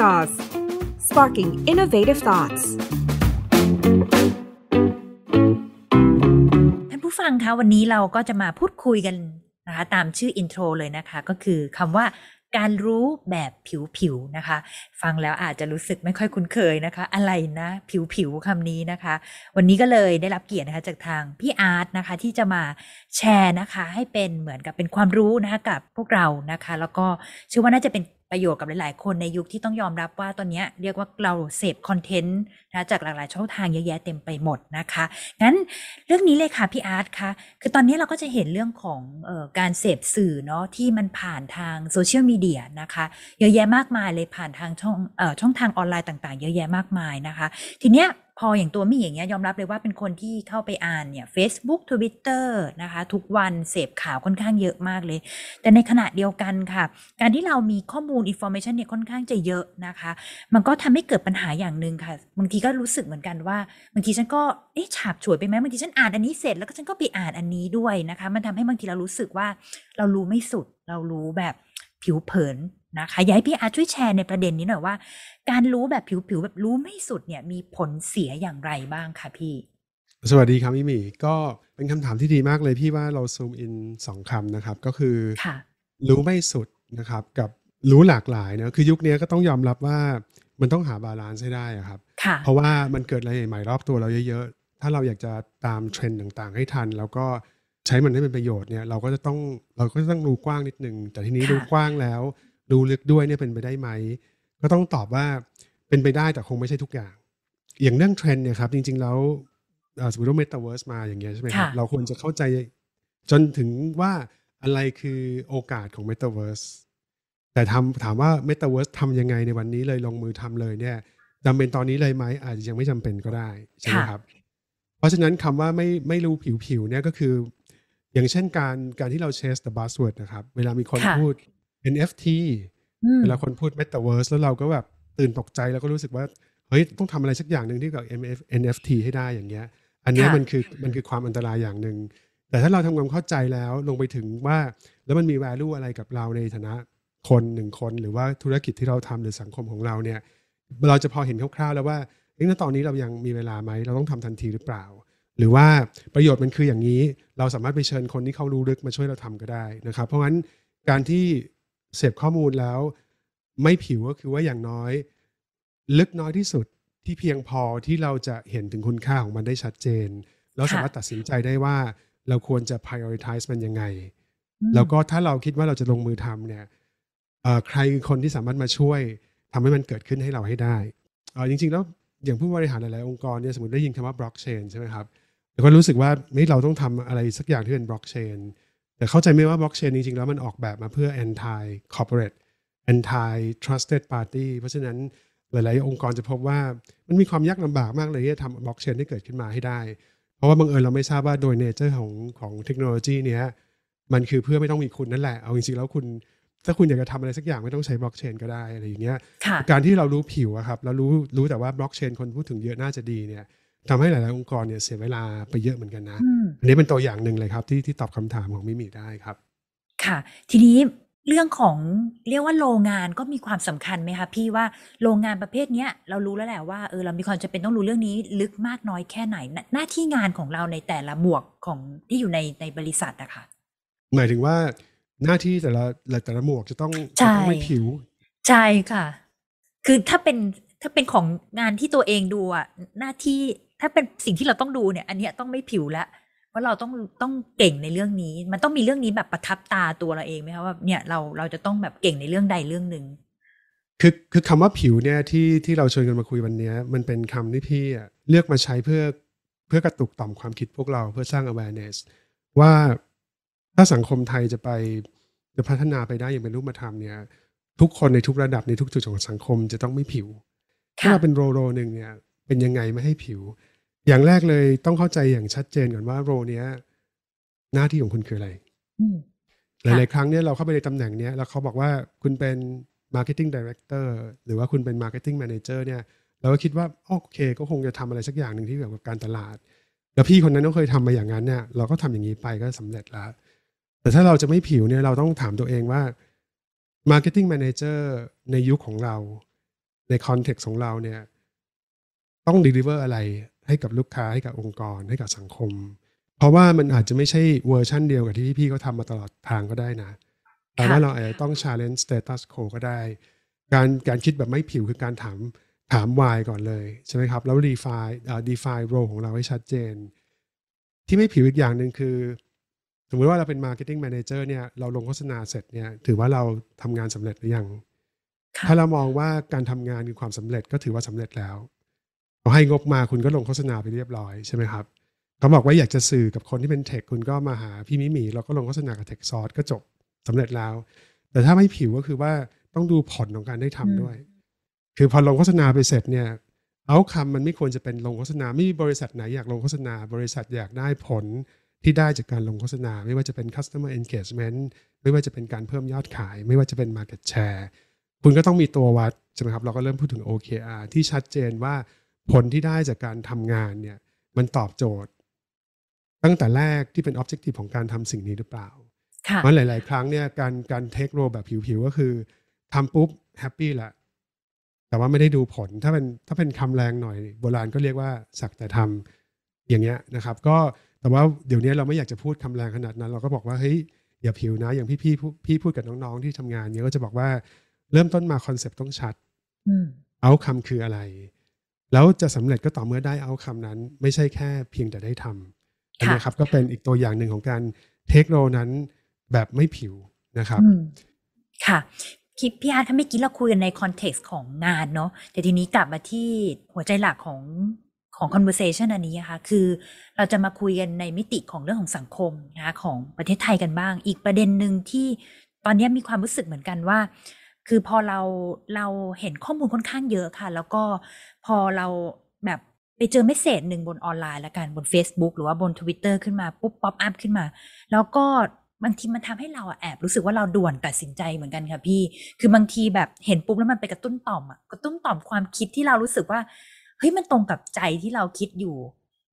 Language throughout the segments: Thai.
Jaws Sparking Innovative Thoughts ท่านผู้ฟังคะวันนี้เราก็จะมาพูดคุยกันนะคะตามชื่ออินโทรเลยนะคะ ก็คือคำว่า การรู้แบบผิวๆนะคะ ฟังแล้วอาจจะรู้สึกไม่ค่อยคุ้นเคยนะคะ อะไรนะผิวๆคำนี้นะคะ วันนี้ก็เลยได้รับเกียรตินะคะจากทางพี่อาร์ตนะคะที่จะมาแชร์นะคะ ให้เป็นเหมือนกับเป็นความรู้นะคะกับพวกเรานะคะ แล้วก็เชื่อว่าน่าจะเป็นประโยชน์กับหลายๆ คนในยุคที่ต้องยอมรับว่าตอนนี้เรียกว่าเราเสพคอนเทนต์นะจากหลากหลายช่องทางเยอะแยะเต็มไปหมดนะคะ งั้นเรื่องนี้เลยค่ะพี่อาร์ตคะคือตอนนี้เราก็จะเห็นเรื่องของออการเสพสื่อเนาะที่มันผ่านทางโซเชียลมีเดียนะคะเยอะแยะมากมายเลยผ่านทางช่องออช่องทางออนไลน์ต่างๆ เยอะแยะมากมายนะคะ ทีเนี้ยพออย่างตัวมี่อย่างเงี้ยยอมรับเลยว่าเป็นคนที่เข้าไปอ่านเนี่ย Facebook Twitter นะคะ ทุกวันเสพข่าวค่อนข้างเยอะมากเลย แต่ในขณะเดียวกันค่ะ การที่เรามีข้อมูลอินโฟมชันเนี่ยค่อนข้างจะเยอะนะคะ มันก็ทำให้เกิดปัญหาอย่างหนึ่งค่ะบางทีก็รู้สึกเหมือนกันว่าบางทีฉันก็เอ๊ะฉาบฉวยไปไหมบางทีฉันอ่านอันนี้เสร็จแล้วก็ฉันก็ไปอ่านอันนี้ด้วยนะคะมันทำให้บางทีเรารู้สึกว่า เรารู้ไม่สุด เรารู้แบบผิวเผินนะคะอยากให้พี่อาช่วยแชร์ในประเด็นนี้หน่อยว่า การรู้แบบผิวๆแบบรู้ไม่สุดเนี่ยมีผลเสียอย่างไรบ้างคะพี่ สวัสดีครับมิมี ก็เป็นคำถามที่ดีมากเลยพี่ว่าเราซูมอินสองคำนะครับ ก็คือรู้ไม่สุดนะครับ กับรู้หลากหลายนะคือยุคนี้ก็ต้องยอมรับว่ามันต้องหาบาลานซ์ให้ได้ครับ เพราะว่ามันเกิดอะไรใหม่รอบตัวเราเยอะๆถ้าเราอยากจะตามเทรนด์ต่างๆ ให้ทันแล้วก็ใช้มันให้เป็นประโยชน์เนี่ย เราก็จะต้องเราก็จะต้องรู้กว้างนิดนึงแต่ทีนี้รู้กว้างแล้วรู้ลึกด้วยเนี่ยเป็นไปได้ไหม ก็ต้องตอบว่าเป็นไปได้แต่คงไม่ใช่ทุกอย่าง อย่างเรื่องเทรนด์เนี่ยครับจริงๆ แล้วสมมติว่าเมตาเวิร์สมาอย่างเงี้ยใช่ไหมครับเราควรจะเข้าใจจนถึงว่าอะไรคือโอกาสของเมตาเวิร์สแต่ทำถามว่าเมตาเวิร์สทำยังไงในวันนี้เลย ลงมือทำเลยเนี่ยจำเป็นตอนนี้เลยไหมอาจจะยังไม่จำเป็นก็ได้ ใช่ไหมครับ เพราะฉะนั้นคำว่าไม่ไม่รู้ผิวๆเนี่ยก็คือ อย่างเช่นการการที่เราเชสต์บัสเวิร์ดนะครับเวลา มีคนพูด NFT เวลาคนพูด Metaverse แล้วเราก็แบบตื่นตกใจแล้วก็รู้สึกว่าเฮ้ยต้องทำอะไรสักอย่างหนึ่งที่กับ NFT ให้ได้อย่างเงี้ย อันนี้มันคือมันคือความอันตรายอย่างหนึ่งแต่ถ้าเราทำความเข้าใจแล้วลงไปถึงว่าแล้วมันมี value อะไรกับเราในฐานะคนหนึ่งคนหรือว่าธุรกิจที่เราทำหรือสังคมของเราเนี่ย เราจะพอเห็นคร่าวๆแล้วว่าเอ๊ะตอนนี้เรายังมีเวลาไหมเราต้องทำทันทีหรือเปล่า หรือว่าประโยชน์มันคืออย่างนี้เราสามารถไปเชิญคนที่เขารู้ลึกมาช่วยเราทำก็ได้นะครับ เพราะงั้นการที่เสพข้อมูลแล้วไม่ผิวก็คือว่าอย่างน้อยลึกน้อยที่สุดที่เพียงพอที่เราจะเห็นถึงคุณค่าของมันได้ชัดเจน แล้วสามารถตัดสินใจได้ว่าเราควรจะ prioritize มันยังไง แล้วก็ถ้าเราคิดว่าเราจะลงมือทำเนี่ยใครคือคนที่สามารถมาช่วยทำให้มันเกิดขึ้นให้เราให้ได้จริงๆแล้วอย่างผู้บริหารหลายๆองค์กรเนี่ยสมมติได้ยินคำว่า blockchain ใช่ไหมครับแล้วก็รู้สึกว่าไม่เราต้องทำอะไรสักอย่างที่เป็น blockchain แต่เข้าใจไหมว่าบล็อกเชนจริงๆ แล้วมันออกแบบมาเพื่อ anti corporate anti trusted party เพราะฉะนั้นหลายๆ องค์กรจะพบว่ามันมีความยากลำบากมากเลยที่จะทำบล็อกเชนให้เกิดขึ้นมาให้ได้ เพราะว่าบังเอิญเราไม่ทราบว่าโดยเนเจอร์ของของเทคโนโลยีเนี้ยมันคือเพื่อไม่ต้องมีคุณนั่นแหละ เอาจริงๆ แล้วคุณถ้าคุณอยากจะทำอะไรสักอย่างไม่ต้องใช้บล็อกเชนก็ได้อะไรอย่างเงี้ยการที่เรารู้ผิวอะครับเรารู้รู้แต่ว่าบล็อกเชนคนพูดถึงเยอะน่าจะดีเนี่ยทำให้หลาย ๆ องค์กรเนี่ยเสียเวลาไปเยอะเหมือนกันนะ อันนี้เป็นตัวอย่างหนึ่งเลยครับ ที่ที่ตอบคำถามของมิมีได้ครับ ค่ะ ทีนี้เรื่องของเรียกว่าโรงงานก็มีความสำคัญไหมคะพี่ว่าโรงงานประเภทเนี้ยเรารู้แล้วแหละว่าเออเรามีความจำเป็นต้องรู้เรื่องนี้ ลึกมากน้อยแค่ไหนหน้าที่งานของเราในแต่ละหมวกของที่อยู่ในในบริษัทอะคะ่ะ หมายถึงว่าหน้าที่แต่ละแต่ละหมวกจะต้องจะต้องไม่ผิว ใช่ค่ะ คือถ้าเป็นถ้าเป็นของงานที่ตัวเองดูอะหน้าที่ถ้าเป็นสิ่งที่เราต้องดูเนี่ย อันนี้ต้องไม่ผิวละว่าเราต้องต้องเก่งในเรื่องนี้ มันต้องมีเรื่องนี้แบบประทับตาตัวเราเองไหมคะว่า เนี่ยเราเราจะต้องแบบเก่งในเรื่องใดเรื่องหนึ่ง คือคือคำว่าผิวเนี่ยที่ที่เราชวนกันมาคุยวันนี้มันเป็นคำที่พี่เลือกมาใช้เพื่อเพื่อกระตุกต่อมความคิดพวกเราเพื่อสร้าง awareness ว่าถ้าสังคมไทยจะไปจะพัฒนาไปได้อย่างเป็นรูปธรรมเนี่ย ทุกคนในทุกระดับในทุกจุดของสังคมจะต้องไม่ผิวถ้าเป็นโรโรหนึ่งเนี่ย เป็นยังไงไม่ให้ผิวอย่างแรกเลยต้องเข้าใจอย่างชัดเจนก่อนว่าโร เนี้ย หน้าที่ของคุณคืออะไรหลาย ๆ ครั้งเนี่ยเราเข้าไปในตำแหน่งเนี้ยแล้วเขาบอกว่าคุณเป็น Marketing Director หรือว่าคุณเป็น Marketing Manager เนี่ย เราก็คิดว่าโอเคก็คงจะทำอะไรสักอย่างหนึ่งที่เกี่ยวกับการตลาดแล้วพี่คนนั้นก็เคยทำมาอย่างนั้นเนี่ย เราก็ทำอย่างนี้ไปก็สำเร็จละ แต่ถ้าเราจะไม่ผิวเนี่ย เราต้องถามตัวเองว่า Marketing Manager ในยุคของเรา ในคอนเท็กซ์ของเราเนี่ยต้องดีลิเวอร์อะไรให้กับลูกค้าให้กับองค์กรให้กับสังคม เพราะว่ามันอาจจะไม่ใช่เวอร์ชั่นเดียวกับที่พี่ๆเขาทำมาตลอดทางก็ได้นะ แต่ว่าเราอาจจะต้อง challenge status quo ก็ได้ การการคิดแบบไม่ผิวคือการถามถามวายก่อนเลย ใช่ไหมครับ แล้ว define define role ของเราให้ชัดเจน ที่ไม่ผิวอีกอย่างหนึ่งคือ สมมติว่าเราเป็น marketing manager เนี่ยเราลงโฆษณาเสร็จเนี่ยถือว่าเราทำงานสำเร็จหรือยัง ถ้าเรามองว่าการทำงานคือความสำเร็จก็ถือว่าสำเร็จแล้วเขาให้งบมาคุณก็ลงโฆษณาไปเรียบร้อยใช่ไหมครับเขาบอกว่าอยากจะสื่อกับคนที่เป็นเทคคุณก็มาหาพี่มิมีเราก็ลงโฆษณากับเทคซอสก็จบสำเร็จแล้ว แต่ถ้าไม่ผิวก็คือว่าต้องดูผลของการได้ทำด้วยคือพอลงโฆษณาไปเสร็จเนี่ยเอาคำมันไม่ควรจะเป็นลงโฆษณาไม่มีบริษัทไหนอยากลงโฆษณาบริษัทอยากได้ผลที่ได้จากการลงโฆษณา ไม่ว่าจะเป็น customer engagement ไม่ว่าจะเป็นการเพิ่มยอดขาย ไม่ว่าจะเป็น market share คุณก็ต้องมีตัววัดใช่ไหมครับเราก็เริ่มพูดถึง OKR ที่ชัดเจนว่าผลที่ได้จากการทำงานเนี่ย มันตอบโจทย์ ตั้งแต่แรกที่เป็นออบเจกตีฟของการทำสิ่งนี้หรือเปล่ามันหลายๆครั้งเนี่ย การการเทคโรแบบผิวๆก็คือทำปุ๊บแฮปปี้แหละ แต่ว่าไม่ได้ดูผลถ้าเป็นถ้าเป็นคำแรงหน่อยโบราณ ก็เรียกว่าสักแต่ทำอย่างเงี้ยนะครับ ก็แต่ว่าเดี๋ยวนี้เราไม่อยากจะพูดคำแรงขนาดนั้น เราก็บอกว่าเฮ้ยอย่าผิวนะ อย่างพี่พี่พี่พูดกับน้องๆที่ทำงานเนี่ยก็จะบอกว่าเริ่มต้นมาคอนเซปต์ต้องชัดเอาคำคืออะไรแล้วจะสำเร็จก็ต่อเมื่อได้เอาคำนั้น ไม่ใช่แค่เพียงแต่ได้ทำนะครับก็เป็นอีกตัวอย่างหนึ่งของการเทคโรนั้นแบบไม่ผิวนะครับ ค่ะคิดพี่อาร์ถ้าไม่กินเราคุยกันในคอนเท็กซ์ของงานเนาะแต่ทีนี้กลับมาที่หัวใจหลักของของอนเวอร์เซชันอันนี้นะคะคือเราจะมาคุยกันในมิติของเรื่องของสังคมนะะของประเทศไทยกันบ้าง อีกประเด็นหนึ่งที่ตอนนี้มีความรู้สึกเหมือนกันว่า คือพอเราเราเห็นข้อมูลค่อนข้างเยอะค่ะ แล้วก็พอเราแบบไปเจอเมสเซจหนึ่งบนออนไลน์ละกัน บน Facebook หรือว่าบน Twitter ขึ้นมาปุ๊บป๊อปอัพขึ้นมา แล้วก็บางทีมันทำให้เราแอบรู้สึกว่าเราด่วนตัดสินใจเหมือนกันค่ะพี่ คือบางทีแบบเห็นปุ๊บแล้วมันไปกระตุ้นต่อมอะกระตุ้นต่อมความคิดที่เรารู้สึกว่าเฮ้ยมันตรงกับใจที่เราคิดอยู่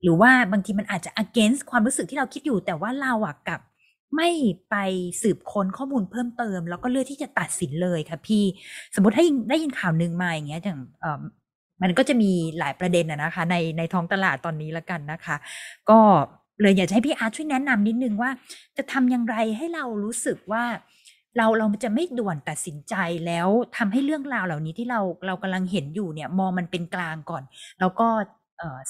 หรือว่าบางทีมันอาจจะ against ความรู้สึกที่เราคิดอยู่ แต่ว่าเราอะกับไม่ไปสืบค้นข้อมูลเพิ่มเติมแล้วก็เลือกที่จะตัดสินเลยค่ะพี่ สมมติถ้าได้ยินข่าวหนึ่งมาอย่างเงี้ยอย่างมันก็จะมีหลายประเด็นนะคะในในท้องตลาดตอนนี้ละกันนะคะ ก็เลยอยากจะให้พี่อาร์ช่วยแนะนำนิดนึงว่า จะทำอย่างไรให้เรารู้สึกว่า เราเราจะไม่ด่วนตัดสินใจแล้วทำให้เรื่องราวเหล่านี้ที่เราเรากำลังเห็นอยู่เนี่ย มองมันเป็นกลางก่อน แล้วก็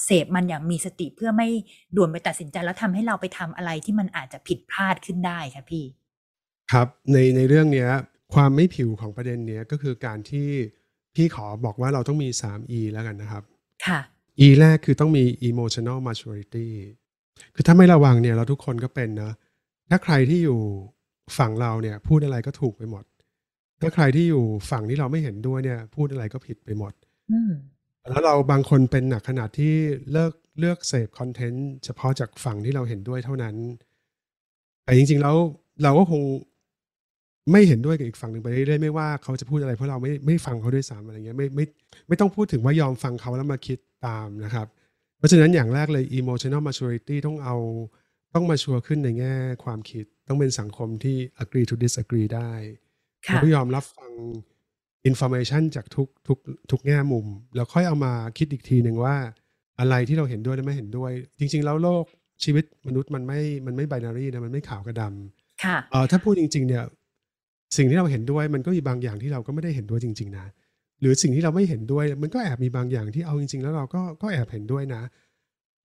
เสพมันอย่างมีสติเพื่อไม่ด่วนไปตัดสินใจ แล้วทำให้เราไปทำอะไรที่มันอาจจะผิดพลาดขึ้นได้ค่ะพี่ ครับในในเรื่องเนี้ย ความไม่ผิวของประเด็นเนี้ยก็คือการที่พี่ขอบอกว่าเราต้องมี3 E แล้วกันนะครับ ค่ะ E แรกคือต้องมี emotional maturity คือถ้าไม่ระวังเนี่ยเราทุกคนก็เป็นนะ ถ้าใครที่อยู่ฝั่งเราเนี่ย พูดอะไรก็ถูกไปหมด ถ้าใครที่อยู่ฝั่งที่เราไม่เห็นด้วยเนี่ย พูดอะไรก็ผิดไปหมดแล้วเราบางคนเป็นหนักขนาดที่เลิกเลือกเสพคอนเทนต์เฉพาะจากฝั่งที่เราเห็นด้วยเท่านั้น แต่จริงๆแล้วเราก็คงไม่เห็นด้วยกับอีกฝั่งหนึ่งไปเรื่อยๆไม่ว่าเขาจะพูดอะไร เพราะเราไม่ไม่ฟังเขาด้วยซ้ำอะไรเงี้ยไม่ไม่ไม่ต้องพูดถึงว่ายอมฟังเขาแล้วมาคิดตามนะครับเพราะฉะนั้นอย่างแรกเลย emotional maturity ต้องเอาต้องมาชัวร์ขึ้นในแง่ความคิดต้องเป็นสังคมที่ agree to disagree ได้แล้วยอมรับฟัง information จากทุกทุกทุกแง่มุม แล้วค่อยเอามาคิดอีกทีหนึ่งว่าอะไรที่เราเห็นด้วยและไม่เห็นด้วย จริงๆ แล้วโลกชีวิตมนุษย์มันไม่มันไม่ไบนารีนะมันไม่ขาวกับดำค่ะเออถ้าพูดจริงๆเนี่ยสิ่งที่เราเห็นด้วยมันก็มีบางอย่างที่เราก็ไม่ได้เห็นด้วยจริงๆนะ หรือสิ่งที่เราไม่เห็นด้วยมันก็แอบมีบางอย่างที่เอาจริงๆแล้วเราก็ก็แอบเห็นด้วยนะ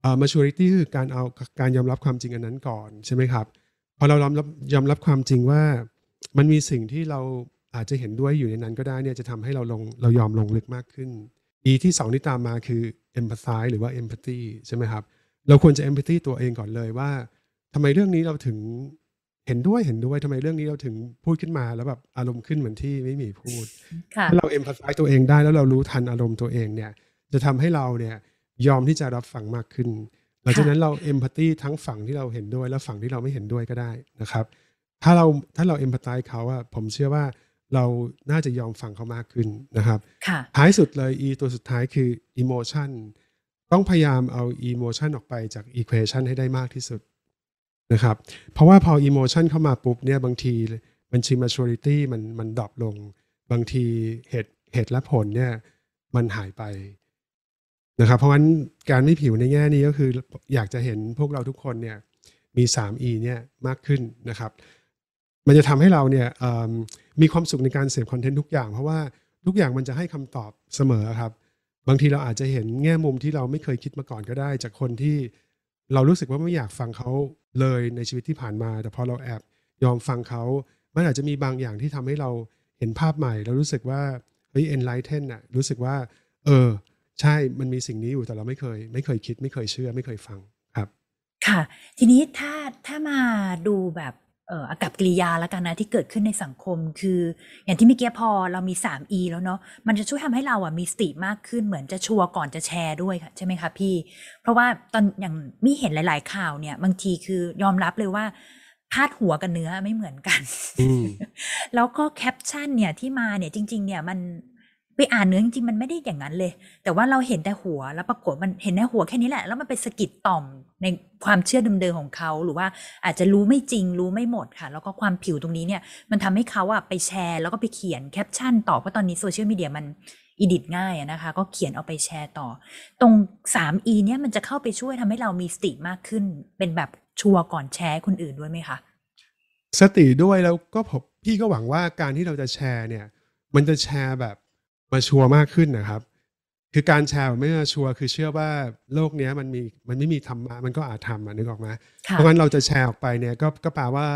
เอ่อมาชูริตี้คือการเอาการยอมรับความจริงอันนั้นก่อนใช่ไหมครับ พอเรายอมรับยอมรับความจริงว่ามันมีสิ่งที่เราอาจจะเห็นด้วยอยู่ในนั้นก็ได้เนี่ยจะทำให้เราลงเรายอมลงลึกมากขึ้นอีที่ 2 ที่ตามมาคือ empathize หรือว่า empathy ใช่ไหมครับเราควรจะ empathy ตัวเองก่อนเลยว่า ทำไมเรื่องนี้เราถึงเห็นด้วยเห็นด้วยทำไมเรื่องนี้เราถึงพูดขึ้นมา แล้วแบบอารมณ์ขึ้นเหมือนที่ไม่มีพูดถ้าเราเอ็มพัสไซตัวเองได้แล้วเรารู้ทันอารมณ์ตัวเองเนี่ยจะทำให้เราเนี่ยยอมที่จะรับฟังมากขึ้นหลังจากนั้นเราเอมพัตตีทั้งฝั่งที่เราเห็นด้วยและฝั่งที่เราไม่เห็นด้วยก็ได้นะครับ ถ้าเราถ้าเราเอมพัตไซเขาอะผมเชื่อว่าเราน่าจะยอมฟังเขามากขึ้นนะครับท้ายสุดเลยอีตัวสุดท้ายคือ e โมชั่นต้องพยายามเอา e โมชั่นออกไปจาก e q ควชั่นให้ได้มากที่สุดนะครับเพราะว่าพออิโมชันเข้ามาปุ๊บเนี่ยบางทีบัญชีมาชริตี้มันมันดรอปลงบางทีเหตุเหตุและผลเนี่ยมันหายไปนะครับเพราะฉะนั้นการไม่ผิวในแง่นี้ก็คืออยากจะเห็นพวกเราทุกคนเนี่ยมี 3E เนี่ยมากขึ้นนะครับ มันจะทำให้เราเนี่ยมีความสุขในการเสพคอนเทนต์ทุกอย่าง เพราะว่าทุกอย่างมันจะให้คำตอบเสมอครับบางทีเราอาจจะเห็นแง่มุมที่เราไม่เคยคิดมาก่อนก็ได้ จากคนที่เรารู้สึกว่าไม่อยากฟังเขาเลยในชีวิตที่ผ่านมา แต่พอเราแอบยอมฟังเขามันอาจจะมีบางอย่างที่ทำให้เราเห็นภาพใหม่ แล้วรู้สึกว่าเฮ้ย enlighten ่ะรู้สึกว่า เออ ใช่มันมีสิ่งนี้อยู่แต่เราไม่เคย ไม่เคยคิด ไม่เคยเชื่อไม่เคยฟังครับค่ะ ทีนี้ถ้าถ้ามาดูแบบอากับกิริยาและกันนะที่เกิดขึ้นในสังคมคือ อย่างที่เมื่อกี้พอเรามี 3E แล้วเนาะมันจะช่วยทำให้เราอ่ะมีสติมากขึ้นเหมือนจะชัวร์ก่อนจะแชร์ด้วยค่ะใช่ไหมคะพี่ เพราะว่าตอนอย่างมีเห็นหลายๆ ข่าวเนี่ยบางทีคือยอมรับเลยว่า พาดหัวกันเนื้อไม่เหมือนกันแล้วก็แคปชั่น เนี่ยที่มาเนี่ยจริง ๆเนี่ยมันไปอ่านเนื้อจริงๆ มันไม่ได้อย่างนั้นเลย แต่ว่าเราเห็นแต่หัวแล้วปรากฏมันเห็นแต่หัวแค่นี้แหละ แล้วมันไปสะกิดต่อมในความเชื่อเดิมๆของเขา หรือว่าอาจจะรู้ไม่จริงรู้ไม่หมดค่ะ แล้วก็ความผิวตรงนี้เนี่ย มันทำให้เขาอะไปแชร์ แล้วก็ไปเขียนแคปชั่นต่อเพราะตอนนี้โซเชียลมีเดียมันอิดิทง่ายนะคะ ก็เขียนเอาไปแชร์ต่อ ตรง 3E เนี่ยมันจะเข้าไปช่วยทำให้เรามีสติมากขึ้น เป็นแบบชัวร์ก่อนแชร์คนอื่นด้วยไหมคะ สติด้วยแล้วก็พี่ก็หวังว่าการที่เราจะแชร์เนี่ย มันจะแชร์แบบมาชัวร์มากขึ้นนะครับ คือการแชร์ไม่มาชัวร์คือเชื่อว่าโลกนี้มันมีมันไม่มีธรรมะมันก็อาจทำมนึกออกไหมเพราะงั้นเราจะแชร์ออกไปเนี่ย ก็ก็แปลว่า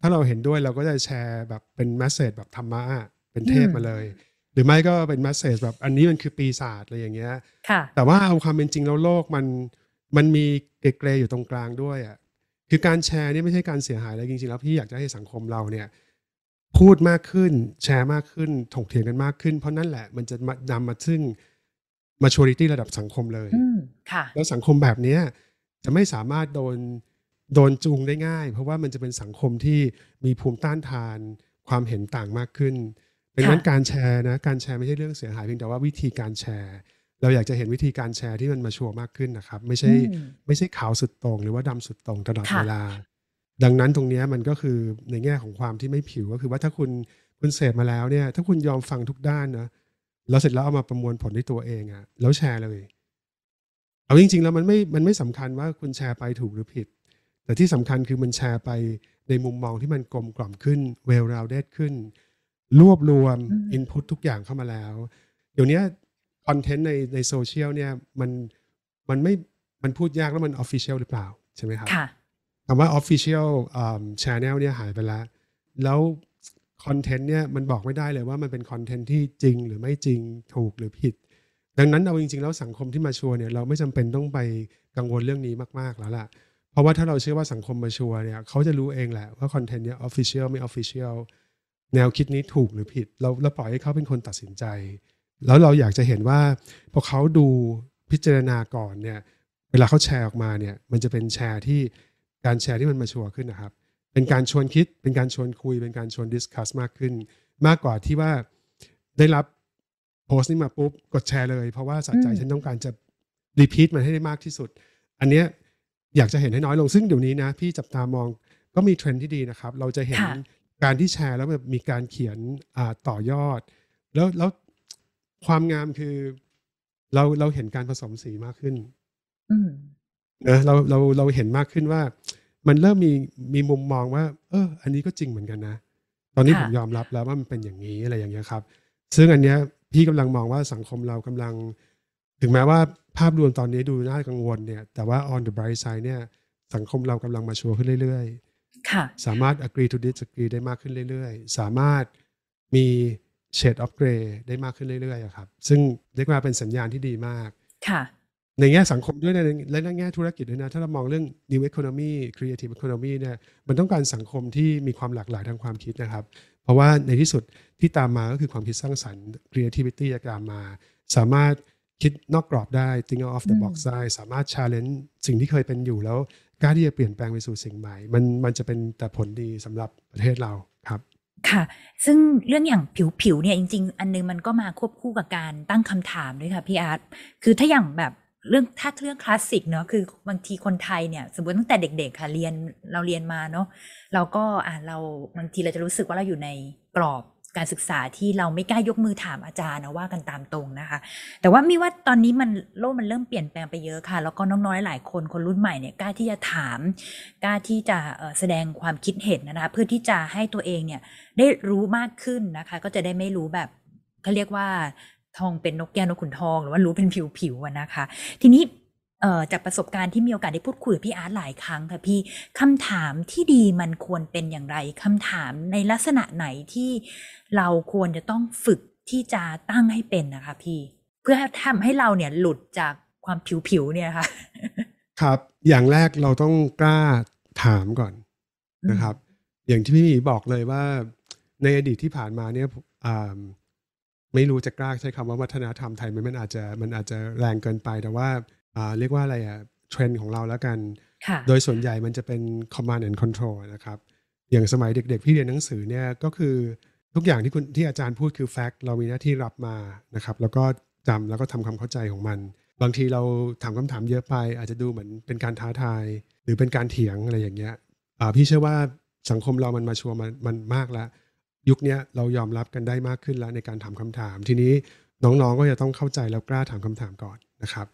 ถ้าเราเห็นด้วยเราก็จะแชร์แบบเป็นแมสเซจแบบธรรมะเป็นเทพมาเลย หรือไม่ก็เป็นมสเซจแบบอันนี้มันคือปีศาจอะไรอย่างเงี้ยแต่ว่าเอาความเป็นจริงแล้วโลกมันมันมีเกรย์อยู่ตรงกลางด้วยอ่ะคือการแชร์นี่ไม่ใช่การเสียหายอะไรจริง ๆแล้วพี่อยากจะให้สังคมเราเนี่ยพูดมากขึ้นแชร์มากขึ้นถกเถียงกันมากขึ้นเพราะนั่นแหละมันจะมานำมาซึ่งมชัวริตี้ระดับสังคมเลยค่ะแล้วสังคมแบบนี้จะไม่สามารถโดนโดนจูงได้ง่าย เพราะว่ามันจะเป็นสังคมที่มีภูมิต้านทานความเห็นต่างมากขึ้นดังนั้นการแชร์นะการแชร์ไม่ใช่เรื่องเสียหายเพียงแต่ว่าวิธีการแชร์ เราอยากจะเห็นวิธีการแชร์ที่มันมาชัวร์มากขึ้นนะครับไม่ใช่ไม่ใช่ขาวสุดตรง หรือว่าดำสุดตรงตลอดเวลาดังนั้นตรงนี้มันก็คือในแง่ของความที่ไม่ผิวก็คือว่าถ้าคุณคุณเสพมาแล้วเนี่ย ถ้าคุณยอมฟังทุกด้านนะแล้วเสร็จแล้วเอามาประมวลผลด้วยตัวเองอะแล้วแชร์เลยเอาจริงๆ แล้วมันไม่มันไม่สำคัญว่าคุณแชร์ไปถูกหรือผิด แต่ที่สำคัญคือมันแชร์ไปในมุมมองที่มันกลมกล่อมขึ้น เวลราวเดดขึ้น รวบรวมอินพุตทุกอย่างเข้ามาแล้วเดี๋ยวนี้คอนเทนต์ในในโซเชียลเนี่ยมันมันไม่มันพูดยากแล้วมันออฟฟิเชียลหรือเปล่าใช่ไหมครับค่ะคำว่า Official Channel เนี่ยหายไปแล้ว แล้วคอนเทนต์เนี่ยมันบอกไม่ได้เลยว่ามันเป็นคอนเทนต์ที่จริงหรือไม่จริงถูกหรือผิด ดังนั้นเอาจริง ๆ แล้วสังคมที่มาชัวเนี่ย เราไม่จำเป็นต้องไปกังวลเรื่องนี้มากๆแล้วล่ะ เพราะว่าถ้าเราเชื่อว่าสังคมมาชัวเนี่ยเขาจะรู้เองแหละว่าคอนเทนต์เนี่ยออฟฟิเชียลไม่ออฟฟิเชียลแนวคิดนี้ถูกหรือผิด เราเราปล่อยให้เขาเป็นคนตัดสินใจ แล้วเราอยากจะเห็นว่าพอเขาดูพิจารณาก่อนเนี่ยเวลาเขาแชร์ออกมาเนี่ยมันจะเป็นแชร์ที่การแชร์ที่มันมาชัวร์ขึ้นนะครับ เป็นการชวนคิด เป็นการชวนคุย เป็นการชวนดิสคัสมากขึ้น มากกว่าที่ว่าได้รับโพสต์นี้มาปุ๊บกดแชร์เลย เพราะว่าสะใจ ฉันต้องการจะรีพีทมันให้ได้มากที่สุด อันเนี้ยอยากจะเห็นให้น้อยลงซึ่งเดี๋ยวนี้นะ พี่จับตามองก็มีเทรนด์ที่ดีนะครับ เราจะเห็นการที่แชร์แล้วแบบมีการเขียนต่อยอด แล้วแล้วความงามคือเราเราเห็นการผสมสีมากขึ้นเนะเราเราเราเห็นมากขึ้นว่า มันเริ่มมีมีมุมมองว่า เอออันนี้ก็จริงเหมือนกันนะ ตอนนี้ผมยอมรับแล้วว่ามันเป็นอย่างนี้อะไรอย่างเงี้ยครับซึ่งอันเนี้ย พี่กำลังมองว่าสังคมเรากำลัง ถึงแม้ว่าภาพรวมตอนนี้ดูน่ากังวลเนี่ย แต่ว่า on the bright side เนี่ยสังคมเรากำลังมาชัวร์ขึ้นเรื่อยๆสามารถ agree to disagree ได้มากขึ้นเรื่อย ๆ สามารถมีเ d ดอ f g เกรได้มากขึ้นเรื่อยๆครับ ซึ่งเรียกว่าเป็นสัญญาณที่ดีมากค่ะในแง่สังคมด้วยในและในแง่ธุรกิจด้วยนะถ้าเรามองเรื่อง new economy creative economy เนี่ยมันต้องการสังคมที่มีความหลากหลายทางความคิดนะครับ เพราะว่าในที่สุดที่ตามมาก็คือความคิดสร้างสรรค์ creativity ตามมา สามารถคิดนอกกรอบได้ think out of the box ได้สามารถ challenge สิ่งที่เคยเป็นอยู่แล้วกล้าที่จะเปลี่ยนแปลงไปสู่สิ่งใหม่ มันมันจะเป็นแต่ผลดีสำหรับประเทศเราครับค่ะซึ่งเรื่องอย่างผิวๆเนี่ยจริง ๆ อันนึงมันก็มาควบคู่กับการตั้งคำถามด้วยค่ะพี่อาร์ตคือถ้าอย่างแบบเรื่องถ้าเรื่องคลาสสิกเนาะคือบางทีคนไทยเนี่ยสมมติตั้งแต่เด็กๆค่ะเรียนเราเรียนมาเนาะเราก็อ่าเราบางทีเราจะรู้สึกว่าเราอยู่ในกรอบการศึกษาที่เราไม่กล้ายกมือถามอาจารย์นะว่ากันตามตรงนะคะ แต่ว่ามีว่าตอนนี้มันโลกมันเริ่มเปลี่ยนแปลงไปเยอะค่ะแล้วก็น้องๆหลายคนคนรุ่นใหม่เนี่ยกล้าที่จะถามกล้าที่จะแสดงความคิดเห็นนะคะ เพื่อที่จะให้ตัวเองเนี่ยได้รู้มากขึ้นนะคะ ก็จะได้ไม่รู้แบบเขาเรียกว่าทองเป็นนกแก้วนกขุนทองหรือว่ารู้เป็นผิวๆนะคะ ทีนี้จากประสบการณ์ที่มีโอกาสได้พูดคุยกับพี่อาร์ตหลายครั้งค่ะพี่คำถามที่ดีมันควรเป็นอย่างไรคำถามในลักษณะไหนที่เราควรจะต้องฝึกที่จะตั้งให้เป็นนะคะ พี่ เพื่อทำให้เราเนี่ยหลุดจากความผิวๆเนี่ยค่ะ ครับ อย่างแรกเราต้องกล้าถามก่อน นะครับ อย่างที่พี่มีบอกเลยว่าในอดีตที่ผ่านมาเนี่ยไม่รู้จะกล้าใช้คำว่าวัฒนธรรมไทยมัมมันอาจจะมันอาจจะแรงเกินไป แต่ว่าเรียกว่าอะไรอะเทรนด์ของเราแล้วกัน โดยส่วนใหญ่มันจะเป็น command and control นะครับ อย่างสมัยเด็กๆพี่เรียนหนังสือเนี่ยก็คือทุกอย่างที่คุณที่อาจารย์พูดคือแฟกต์เรามีหน้าที่รับมานะครับ แล้วก็จำแล้วก็ทำความเข้าใจของมัน บางทีเราถามคำถามเยอะไป อาจจะดูเหมือนเป็นการท้าทายหรือเป็นการเถียงอะไรอย่างเงี้ยพี่เชื่อว่าสังคมเรามันมาชัวร์มันมากแล้วยุคนี้เรายอมรับกันได้มากขึ้นแล้วในการถามคำถามทีนี้น้องๆก็จะต้องเข้าใจแล้วกล้าถามคำถามก่อนนะครับ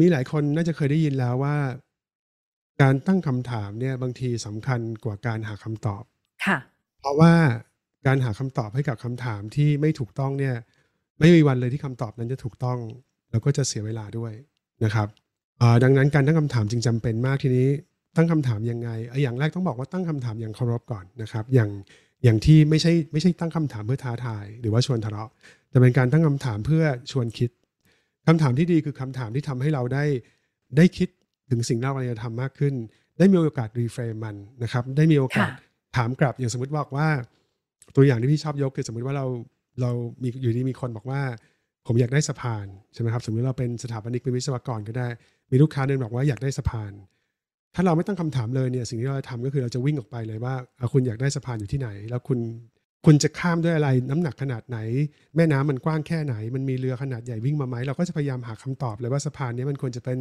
มีหลายคนน่าจะเคยได้ยินแล้วว่า การตั้งคำถามเนี่ยบางทีสำคัญกว่าการหาคำตอบค่ะ เพราะว่าการหาคำตอบให้กับคำถามที่ไม่ถูกต้องเนี่ยไม่มีวันเลยที่คำตอบนั้นจะถูกต้องแล้วก็จะเสียเวลาด้วยนะครับดังนั้นการตั้งคำถามจึงจำเป็นมากทีนี้ตั้งคำถามยังไงอย่างแรกต้องบอกว่าตั้งคำถามอย่างเคารพก่อนนะครับ อย่างอย่างที่ไม่ใช่ไม่ใช่ตั้งคำถามเพื่อท้าทายหรือว่าชวนทะเลาะแต่เป็นการตั้งคำถามเพื่อชวนคิด คำถามที่ดีคือคำถามที่ทำให้เราได้ได้คิดถึงสิ่งที่เราจะทำมากขึ้น ได้มีโอกาสรีเฟรมมันนะครับได้มีโอกาสถามกลับอย่างสมมติบอกว่า ตัวอย่างที่พี่ชอบยกคือสมมติว่าเราเรามีอยู่ดีมีคนบอกว่า ผมอยากได้สะพานใช่ไหมครับสมมติเราเป็นสถาปนิกเป็นวิศวกรก็ได้มีลูกค้าเดินบอกว่าอยากได้สะพานถ้าเราไม่ตั้งคำถามเลยเนี่ยสิ่งที่เราจะทำก็คือเราจะวิ่งออกไปเลยว่าคุณอยากได้สะพานอยู่ที่ไหน แล้วคุณคุณจะข้ามด้วยอะไร น้ำหนักขนาดไหน แม่น้ำมันกว้างแค่ไหน มันมีเรือขนาดใหญ่วิ่งมาไหมเราก็จะพยายามหาคำตอบเลยว่าสะพานนี้มันควรจะเป็น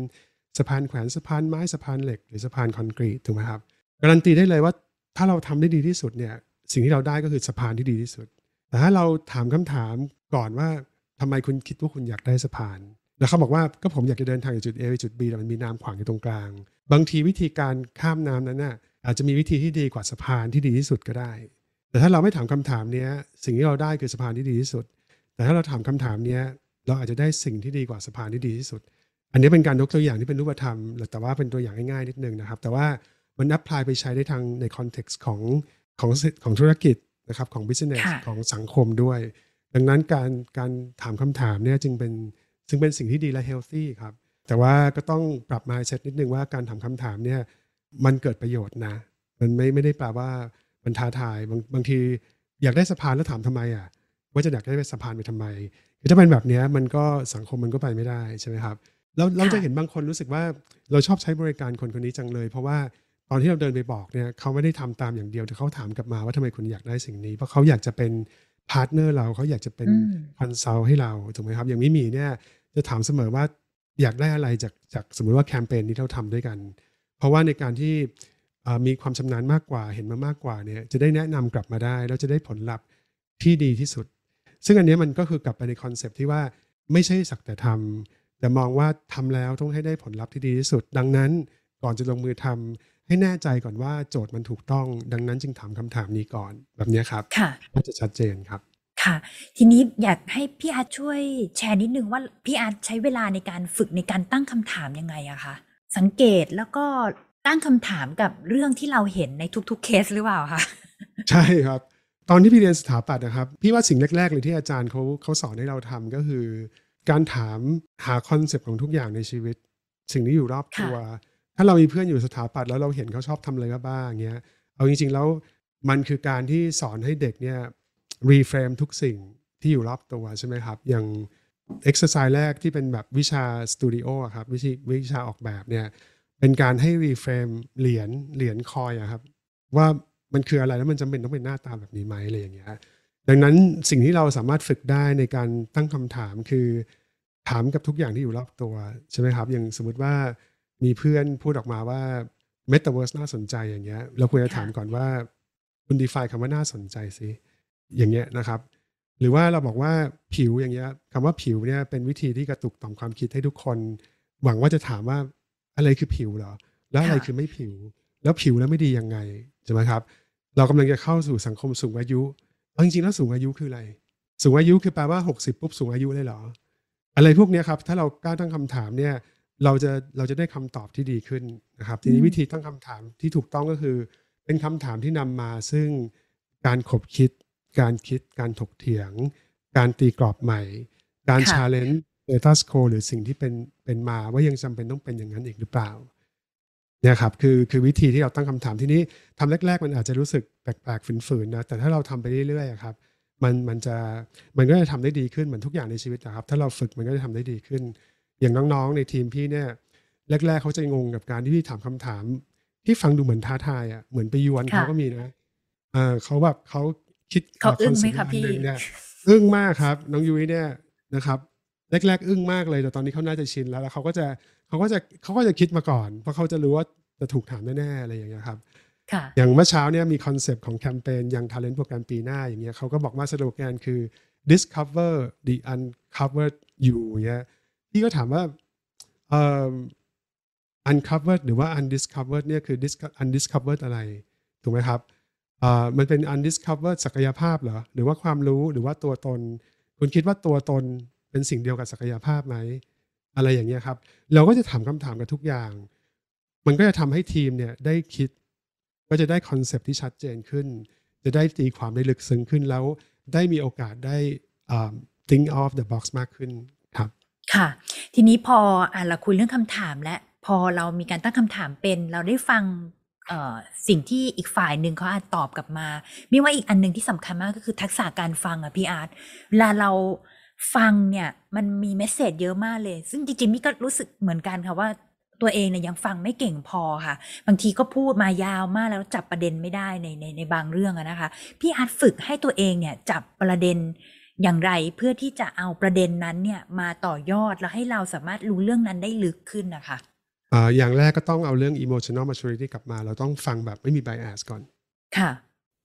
สะพานแขวนสะพานไม้สะพานเหล็ก หรือสะพานคอนกรีตถูกไหมครับการันตีได้เลยว่าถ้าเราทำได้ดีที่สุดเนี่ยสิ่งที่เราได้ก็คือสะพานที่ดีที่สุด แต่ถ้าเราถามคำถามก่อนว่าทำไมคุณคิดว่าคุณอยากได้สะพานแล้วเขาบอกว่าก็ผมอยากจะเดินทางจากจุด A ไปจุด B แต่มันมีน้ำขวางอยู่ตรงกลางบางทีวิธีการข้ามน้ำนั้นน่ะอาจจะมีวิธีที่ดีกว่าสะพานที่ดีที่สุดก็ได้ แต่ถ้าเราไม่ถามคำถามเนี้ยสิ่งที่เราได้คือสะพานที่ดีที่สุด แต่ถ้าเราถามคำถามเนี้ยเราอาจจะได้สิ่งที่ดีกว่าสะพานที่ดีที่สุด อันนี้เป็นการยกตัวอย่างที่เป็นรูปธรรมแต่ว่าเป็นตัวอย่างง่ายๆนิดนึงนะครับ แต่ว่ามันอัพพลายไปใช้ได้ทางในคอนเท็กซ์ของของของธุรกิจนะครับของบิสเนสของสังคมด้วย ดังนั้นการการถามคำถามเนี่ยจึงเป็นซึ่งเป็นสิ่งที่ดีและเฮลซี่ครับแต่ว่าก็ต้องปรับมาเช็ดนิดนึงว่าการถามคำถามเนี่ยมันเกิดประโยชน์นะมันไม่ไม่ได้แปลว่ามันท้าทายบางบางทีอยากได้สะพานแล้วถามทำไมอ่ะว่าจะอยากได้สะพานไปทำไมถ้าเป็นแบบนี้มันก็สังคมมันก็ไปไม่ได้ใช่ไหมครับแล้วเราจะเห็นบางคนรู้สึกว่าเราชอบใช้บริการคนคนนี้จังเลย เพราะว่าตอนที่เราเดินไปบอกเนี่ยเขาไม่ได้ทำตามอย่างเดียวแต่เขาถามกลับมาว่าทำไมคุณอยากได้สิ่งนี้เพราะเขาอยากจะเป็นพาร์ทเนอร์เราเขาอยากจะเป็นคอนซัลท์ให้เราถูกไหมครับ อย่างมิมีเนี่ยจะถามเสมอว่าอยากได้อะไรจากจากสมมุติว่าแคมเปญนี้เราทำด้วยกัน เพราะว่าในการที่มีความชำนาญมากกว่าเห็นมามากกว่าเนี่ยจะได้แนะนำกลับมาได้แล้วจะได้ผลลัพธ์ที่ดีที่สุด ซึ่งอันนี้มันก็คือกลับไปในคอนเซปที่ว่าไม่ใช่สักแต่ทำแต่มองว่าทำแล้วต้องให้ได้ผลลัพธ์ที่ดีที่สุด ดังนั้นก่อนจะลงมือทำให้แน่ใจก่อนว่า โจทย์มันถูกต้อง ดังนั้นจึงถามคำถามนี้ก่อนแบบนี้ครับ ค่ะก็จะชัดเจนครับค่ะทีนี้อยากให้พี่อาร์ตช่วยแชร์นิดนึง ว่าพี่อาร์ตใช้เวลาในการฝึกในการตั้งคำถามยังไงอะคะสังเกตแล้วก็ตั้งคำถามกับเรื่องที่เราเห็นในทุกๆเคสหรือเปล่าคะใช่ครับ ตอนที่พี่เรียนสถาปัตย์นะครับ พี่ว่าสิ่งแรกๆเลยที่อาจารย์เขาเขาสอนให้เราทำก็คือการถามหาคอนเซปต์ของทุกอย่างในชีวิต สิ่งที่อยู่รอบตัว ถ้าเรามีเพื่อนอยู่สถาปัตย์แล้วเราเห็นเขาชอบทำอะไรบ้างเงี้ยเอาจริงๆแล้วมันคือการที่สอนให้เด็กเนี่ยรีเฟรมทุกสิ่งที่อยู่รอบตัวใช่ไหมครับอย่างเอ็กซ์ซอร์ไซส์แรกที่เป็นแบบวิชาสตูดิโอครับวิชวิชาออกแบบเนี่ย เป็นการให้รีเฟรมเหรียญเหรียญคอยอะครับว่ามันคืออะไรแล้วมันจำเป็นต้องเป็นหน้าตาแบบนี้ไหมอะไรอย่างเงี้ยดังนั้นสิ่งที่เราสามารถฝึกได้ในการตั้งคำถามคือถามกับทุกอย่างที่อยู่รอบตัวใช่ไหมครับอย่างสมมติว่ามีเพื่อนพูดออกมาว่าเมตาเวิร์สน่าสนใจอย่างเงี้ย เราควรจะถามก่อนว่าคุณ define คำว่าน่าสนใจสิอย่างเงี้ยนะครับ หรือว่าเราบอกว่าผิวอย่างเงี้ยคำว่าผิวเนี่ยเป็นวิธีที่กระตุกต่อมความคิดให้ทุกคน หวังว่าจะถามว่าอะไรคือผิวเหรอ แล้วอะไรคือไม่ผิว แล้วผิวแล้วไม่ดียังไงใช่ไหมครับ เรากำลังจะเข้าสู่สังคมสูงอายุจริงๆแล้วสูงอายุคืออะไรสูงอายุคือแปลว่า 60ปุ๊บสูงอายุเลยเหรออะไรพวกนี้ครับถ้าเรากล้าตั้งคำถามเนี่ยเราจะเราจะได้คำตอบที่ดีขึ้นนะครับ ทีนี้วิธีตั้งคำถามที่ถูกต้องก็คือเป็นคำถามที่นำมาซึ่งการขบคิดการคิดการถกเถียง การตีกรอบใหม่ การชาเลนจ์เดต้าสโคหรือสิ่งที่เป็นเป็นมาว่ายังจำเป็นต้องเป็นอย่างนั้นอีกหรือเปล่า เนี่ยครับ คือคือวิธีที่เราตั้งคำถามที่นี้ทำแรก ๆ มันอาจจะรู้สึกแปลกๆ ฝืนๆนะแต่ถ้าเราทำไปเรื่อยๆครับ มันมันจะมันก็จะทำได้ดีขึ้นเหมือนทุกอย่างในชีวิตนะครับ ถ้าเราฝึกมันก็จะทำได้ดีขึ้น อย่างน้องๆในทีมพี่เนี่ยแรก ๆเขาจะงงกับการที่พี่ถามคำถามที่ฟังดูเหมือนท้าทายอ่ะเหมือนไปยวนเขาก็มีนะเออเขาแบบเขาคิดเขาอึ้งไหมคะพี่อึ้งมากครับ น้องยุ้ยเนี่ยนะครับแรกๆอึ้งมากเลย แต่ตอนนี้เขาน่าจะชินแล้วแล้วเขาก็จะเขาก็จะเขาก็จะคิดมาก่อน เพราะเขาจะรู้ว่าจะถูกถามแน่ๆ อะไรอย่างเงี้ยครับ อย่างเมื่อเช้าเนี่ยมีคอนเซปต์ของแคมเปญยังา a l e n t โปรแกรมปีหน้าอย่างเงี้ยเขาก็บอกว่าสโลแกนคือ discover the uncovered you เงี้ยพี่ก็ถามว่าอ uncovered หรือว่า undiscovered เนี่ยคือ undiscovered อะไรถูกไหมครับมันเป็น undiscover e d ศักยภาพเหรอหรือว่าความรู้หรือว่าตัวตน คุณคิดว่าตัวตนเป็นสิ่งเดียวกับศักยภาพไหม อะไรอย่างเงี้ยครับ เราก็จะถามคำถามกับทุกอย่าง มันก็จะทำให้ทีมเนี่ยได้คิดก็จะได้คอนเซปต์ที่ชัดเจนขึ้น จะได้ตีความได้ลึกซึ้งขึ้นแล้วได้มีโอกาสได้ think of the box มากขึ้นครับ ค่ะ ทีนี้พออเราคุยเรื่องคำถามและพอเรามีการตั้งคำถามเป็น เราได้ฟังสิ่งที่อีกฝ่ายหนึ่งเขาอาจตอบกลับมาไม่ว่าอีกอันหนึ่งที่สำคัญมากก็คือทักษะการฟังอะพี่อาร์ตเวลาเราฟังเนี่ยมันมีเมสเซจเยอะมากเลย ซึ่งจริงๆ มี่ก็รู้สึกเหมือนกันค่ะว่าตัวเองเนี่ยยังฟังไม่เก่งพอค่ะ บางทีก็พูดมายาวมากแล้วจับประเด็นไม่ได้ในในในบางเรื่องนะคะพี่อาร์ตฝึกให้ตัวเองเนี่ยจับประเด็นอย่างไรเพื่อที่จะเอาประเด็นนั้นเนี่ยมาต่อยอดแล้วให้เราสามารถรู้เรื่องนั้นได้ลึกขึ้นนะคะอย่างแรกก็ต้องเอาเรื่อง emotional maturity กลับมา เราต้องฟังแบบไม่มี bias ก่อน ค่ะ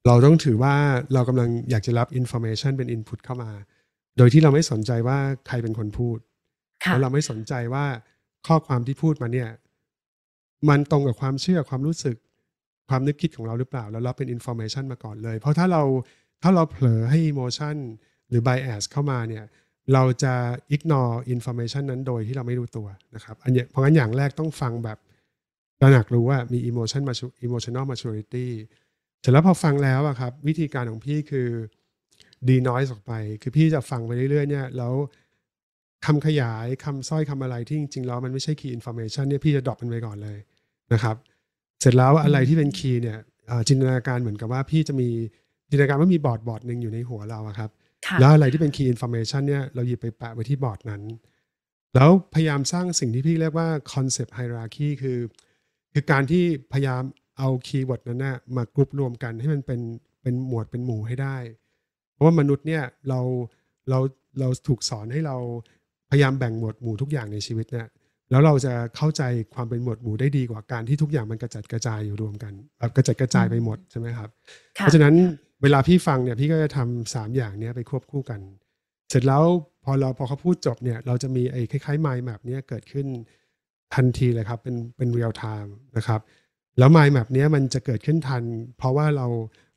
เราต้องถือว่าเรากำลังอยากจะรับ information เป็น input เข้ามา โดยที่เราไม่สนใจว่าใครเป็นคนพูดแล้วเราไม่สนใจว่าข้อความที่พูดมาเนี่ย มันตรงกับความเชื่อความรู้สึกความนึกคิดของเราหรือเปล่า แล้วเราเป็น information มาก่อนเลย เพราะถ้าเราถ้าเราเผลอให้ emotion หรือ bias เข้ามาเนี่ยเราจะ ignore information นั้นโดยที่เราไม่รู้ตัวนะครับอันเพราะงั้นอย่างแรกต้องฟังแบบตระหนักรู้ว่ามี emotion มา emotional maturity เสร็จแล้วพอฟังแล้วอะครับ วิธีการของพี่คือดีน้อยออกไป คือพี่จะฟังไปเรื่อยๆ เนี่ยแล้วคำขยายคำสร้อยคำอะไรที่จริงๆ แล้วมันไม่ใช่ key information เนี่ยพี่จะดรอปมันไปก่อนเลยนะครับ เสร็จแล้วอะไรที่เป็น key เนี่ยจินตนาการเหมือนกับว่าพี่จะมีจินตนาการว่ามีบอร์ดบอร์ดหนึ่งอยู่ในหัวเราครับแล้วอะไรที่เป็น key information เนี่ยเราหยิบไปแปะไว้ที่บอร์ดนั้น แล้วพยายามสร้างสิ่งที่พี่เรียกว่า concept hierarchy คือคือการที่พยายามเอาคีย์เวิร์ดนั้นนะมากรุบรวมกันให้มันเป็นเป็นหมวดเป็นหมู่ให้ได้ เพราะว่ามนุษย์เนี่ยเราเราเราถูกสอนให้เราพยายามแบ่งหมวดหมู่ทุกอย่างในชีวิตเนี่ยแล้วเราจะเข้าใจความเป็นหมวดหมู่ได้ดีกว่าการที่ทุกอย่างมันกระจัดกระจายอยู่รวมกันแบบกระจัดกระจายไปหมดใช่ไหมครับเพราะฉะนั้นเวลาพี่ฟังเนี่ยพี่ก็จะทำสามอย่างเนี้ยไปควบคู่กัน เสร็จแล้วพอเราพอเขาพูดจบเนี่ย เราจะมีไอ้คล้ายๆไมล์แมปเนี้ยเกิดขึ้นทันทีเลยครับเป็นเป็นเรียลไทม์นะครับแล้วไมล์แมปเนี้ยมันจะเกิดขึ้นทัน เพราะว่าเรา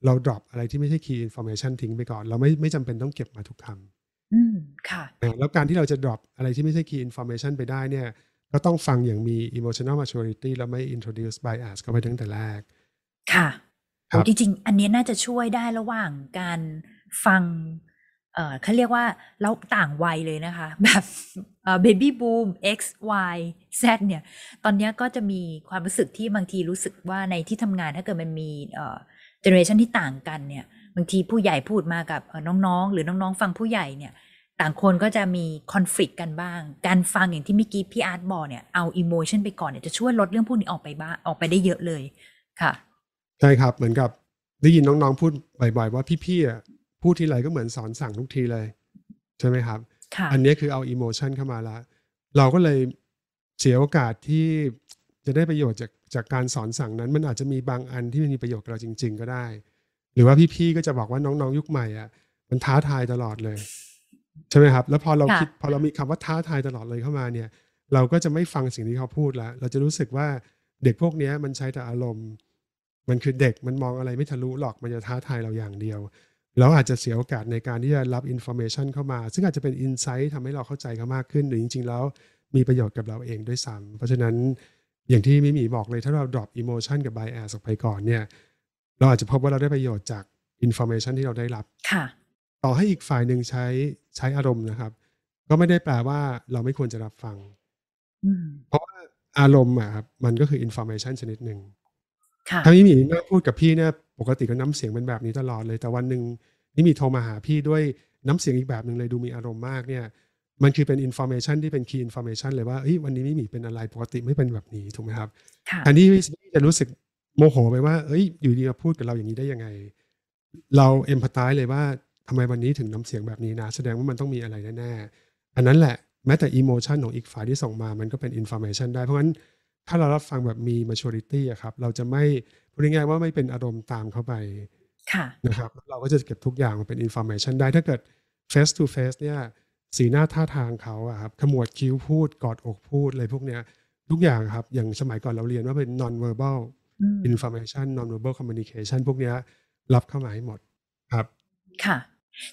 เราดรอปอะไรที่ไม่ใช่ key information ทิ้งไปก่อน เราไม่ไม่จำเป็นต้องเก็บมาทุกคำอืมค่ะ แล้วการที่เราจะดรอปอะไรที่ไม่ใช่ key information ไปได้เนี่ยก็ต้องฟังอย่างมี emotional maturity แล้วไม่ introduce bias เข้าไปตั้งแต่แรก ค่ะจริงๆ อันนี้น่าจะช่วยได้ระหว่างการฟังเออเขาเรียกว่าเราต่างวัยเลยนะคะ แบบเบบี้บูม X Y Z เนี่ย ตอนนี้ก็จะมีความรู้สึกที่บางทีรู้สึกว่าในที่ทำงานถ้าเกิดมันมีเจเนอเรชันที่ต่างกันเนี่ยบางทีผู้ใหญ่พูดมากับน้องๆ หรือน้องๆฟังผู้ใหญ่เนี่ย ต่างคนก็จะมีคอน FLICT กันบ้าง การฟังอย่างที่เมื่อกี้พี่อาร์ตบอกเนี่ย เอาอิโมชันไปก่อนเนี่ยจะช่วยลดเรื่องพวกนี้ออกไปบ้างออกไปได้เยอะเลยค่ะใช่ครับ เหมือนกับได้ยินน้องๆพูดบ่อย ๆ ว่าพี่ๆพูดทีไรก็เหมือนสอนสั่งทุกทีเลย ใช่ไหมครับอันนี้คือเอาอิโมชันเข้ามาละเราก็เลยเสียโอกาสที่จะได้ประโยชน์จากจากการสอนสั่งนั้นมันอาจจะมีบางอันที่มันมีประโยชน์กับเราจริง ๆ ก็ได้ หรือว่าพี่ๆก็จะบอกว่าน้องๆ ยุคใหม่อ่ะมันท้าทายตลอดเลยใช่ไหมครับ แล้วพอเราคิดพอเรามีคำว่าท้าทายตลอดเลยเข้ามาเนี่ย เราก็จะไม่ฟังสิ่งที่เขาพูดละเราจะรู้สึกว่าเด็กพวกนี้มันใช้แต่อารมณ์มันคือเด็กมันมองอะไรไม่ทะลุหรอกมันจะท้าทายเราอย่างเดียว เราอาจจะเสียโอกาสในการที่จะรับอินโฟเมชันเข้ามา ซึ่งอาจจะเป็นอินไซต์ทำให้เราเข้าใจเขามากขึ้น หรือจริงๆ แล้วมีประโยชน์กับเราเองด้วยซ้ำเพราะฉะนั้นอย่างที่มิมีบอกเลยถ้าเราดรอปอิโมชันกับไบแอสออกไปก่อนเนี่ย เราอาจจะพบว่าเราได้ประโยชน์จากอินโฟเมชันที่เราได้รับต่อให้อีกฝ่ายหนึ่งใช้ใช้อารมณ์นะครับ ก็ไม่ได้แปลว่าเราไม่ควรจะรับฟังเพราะว่าอารมณ์อะครับมันก็คืออินโฟเมชันชนิดหนึ่งทั้งนี้มีนั่งพูดกับพี่เนี่ยปกติก็น้ำเสียงเป็นแบบนี้ตลอดเลย แต่วันหนึ่งนี่มีโทรมาหาพี่ด้วยน้ำเสียงอีกแบบหนึ่งเลยดูมีอารมณ์มากเนี่ย มันคือเป็นอินโฟเมชันที่เป็นคีย์อินโฟเมชันเลยว่าวันนี้ไม่มีเป็นอะไร ปกติไม่เป็นแบบนี้ถูกไหมครับ อันนี้จะรู้สึกโมโห ไปว่าเอ้ยอยู่ดีมาพูดกับเราอย่างนี้ได้ยังไง เราเอ็มพัตไตเลยว่าทำไมวันนี้ถึงน้ำเสียงแบบนี้นะแสดงว่ามันต้องมีอะไรแน่ๆอันนั้นแหละแม้แต่อิโมชันของอีกฝ่ายที่ส่งมา มันก็เป็นอินโฟเมชันได้เพราะฉะนั้นถ้าเรารับฟังแบบมีมาชอริตีอะครับเราจะไม่พูดง่ายๆว่าไม่เป็นอารมณ์ตามเข้าไปนะครับ เราก็จะเก็บทุกอย่างมาเป็นอินโฟมชันได้ถ้าเกิด face to face เนี่ยสีหน้าท่าทางเขาอะครับขมวดคิ้วพูด กอดอกพูดอะไรพวกเนี้ยทุกอย่างครับ อย่างสมัยก่อนเราเรียนว่าเป็น non verbal information non verbal communication พวกเนี้ยรับเข้ามาให้หมดครับค่ะ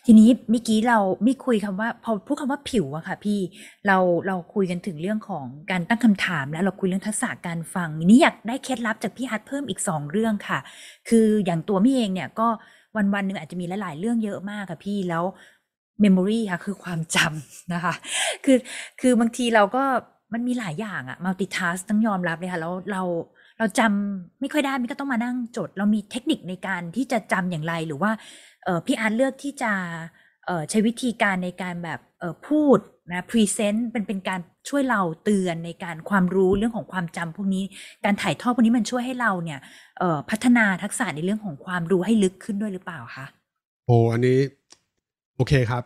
ทีนี้เมื่อกี้เราไม่คุยคำว่าพอพูดคำว่าผิวอะค่ะ พี่เราเราคุยกันถึงเรื่องของการตั้งคำถาม แล้วเราคุยเรื่องทักษะการฟังนี่อยากได้เคล็ดลับจากพี่ฮัทเพิ่มอีกสองเรื่องค่ะ คืออย่างตัวมี่เองเนี่ย ก็วันวันหนึ่งอาจจะมีหลายๆเรื่องเยอะมากค่ะพี่แล้วเมมโมรีค่ะ คือความจำนะคะ คือคือบางทีเราก็มันมีหลายอย่างอะมัลติทัสต้องยอมรับเลยค่ะแล้วเรา เราจำไม่ค่อยได้มัก็ต้องมานั่งจด เรามีเทคนิคในการที่จะจำอย่างไรหรือว่าพี่อาร์ตเลือกที่จะใช้วิธีการในการแบบพูดนะพรีเซนต์เป็นเป็นการช่วยเราเตือนในการความรู้เรื่องของความจำพวกนี้การถ่ายทอดพวกนี้มันช่วยให้เราเนี่ยพัฒนาทักษะในเรื่องของความรู้ให้ลึกขึ้นด้วยหรือเปล่าคะโอ้อันนี้โอเคครับ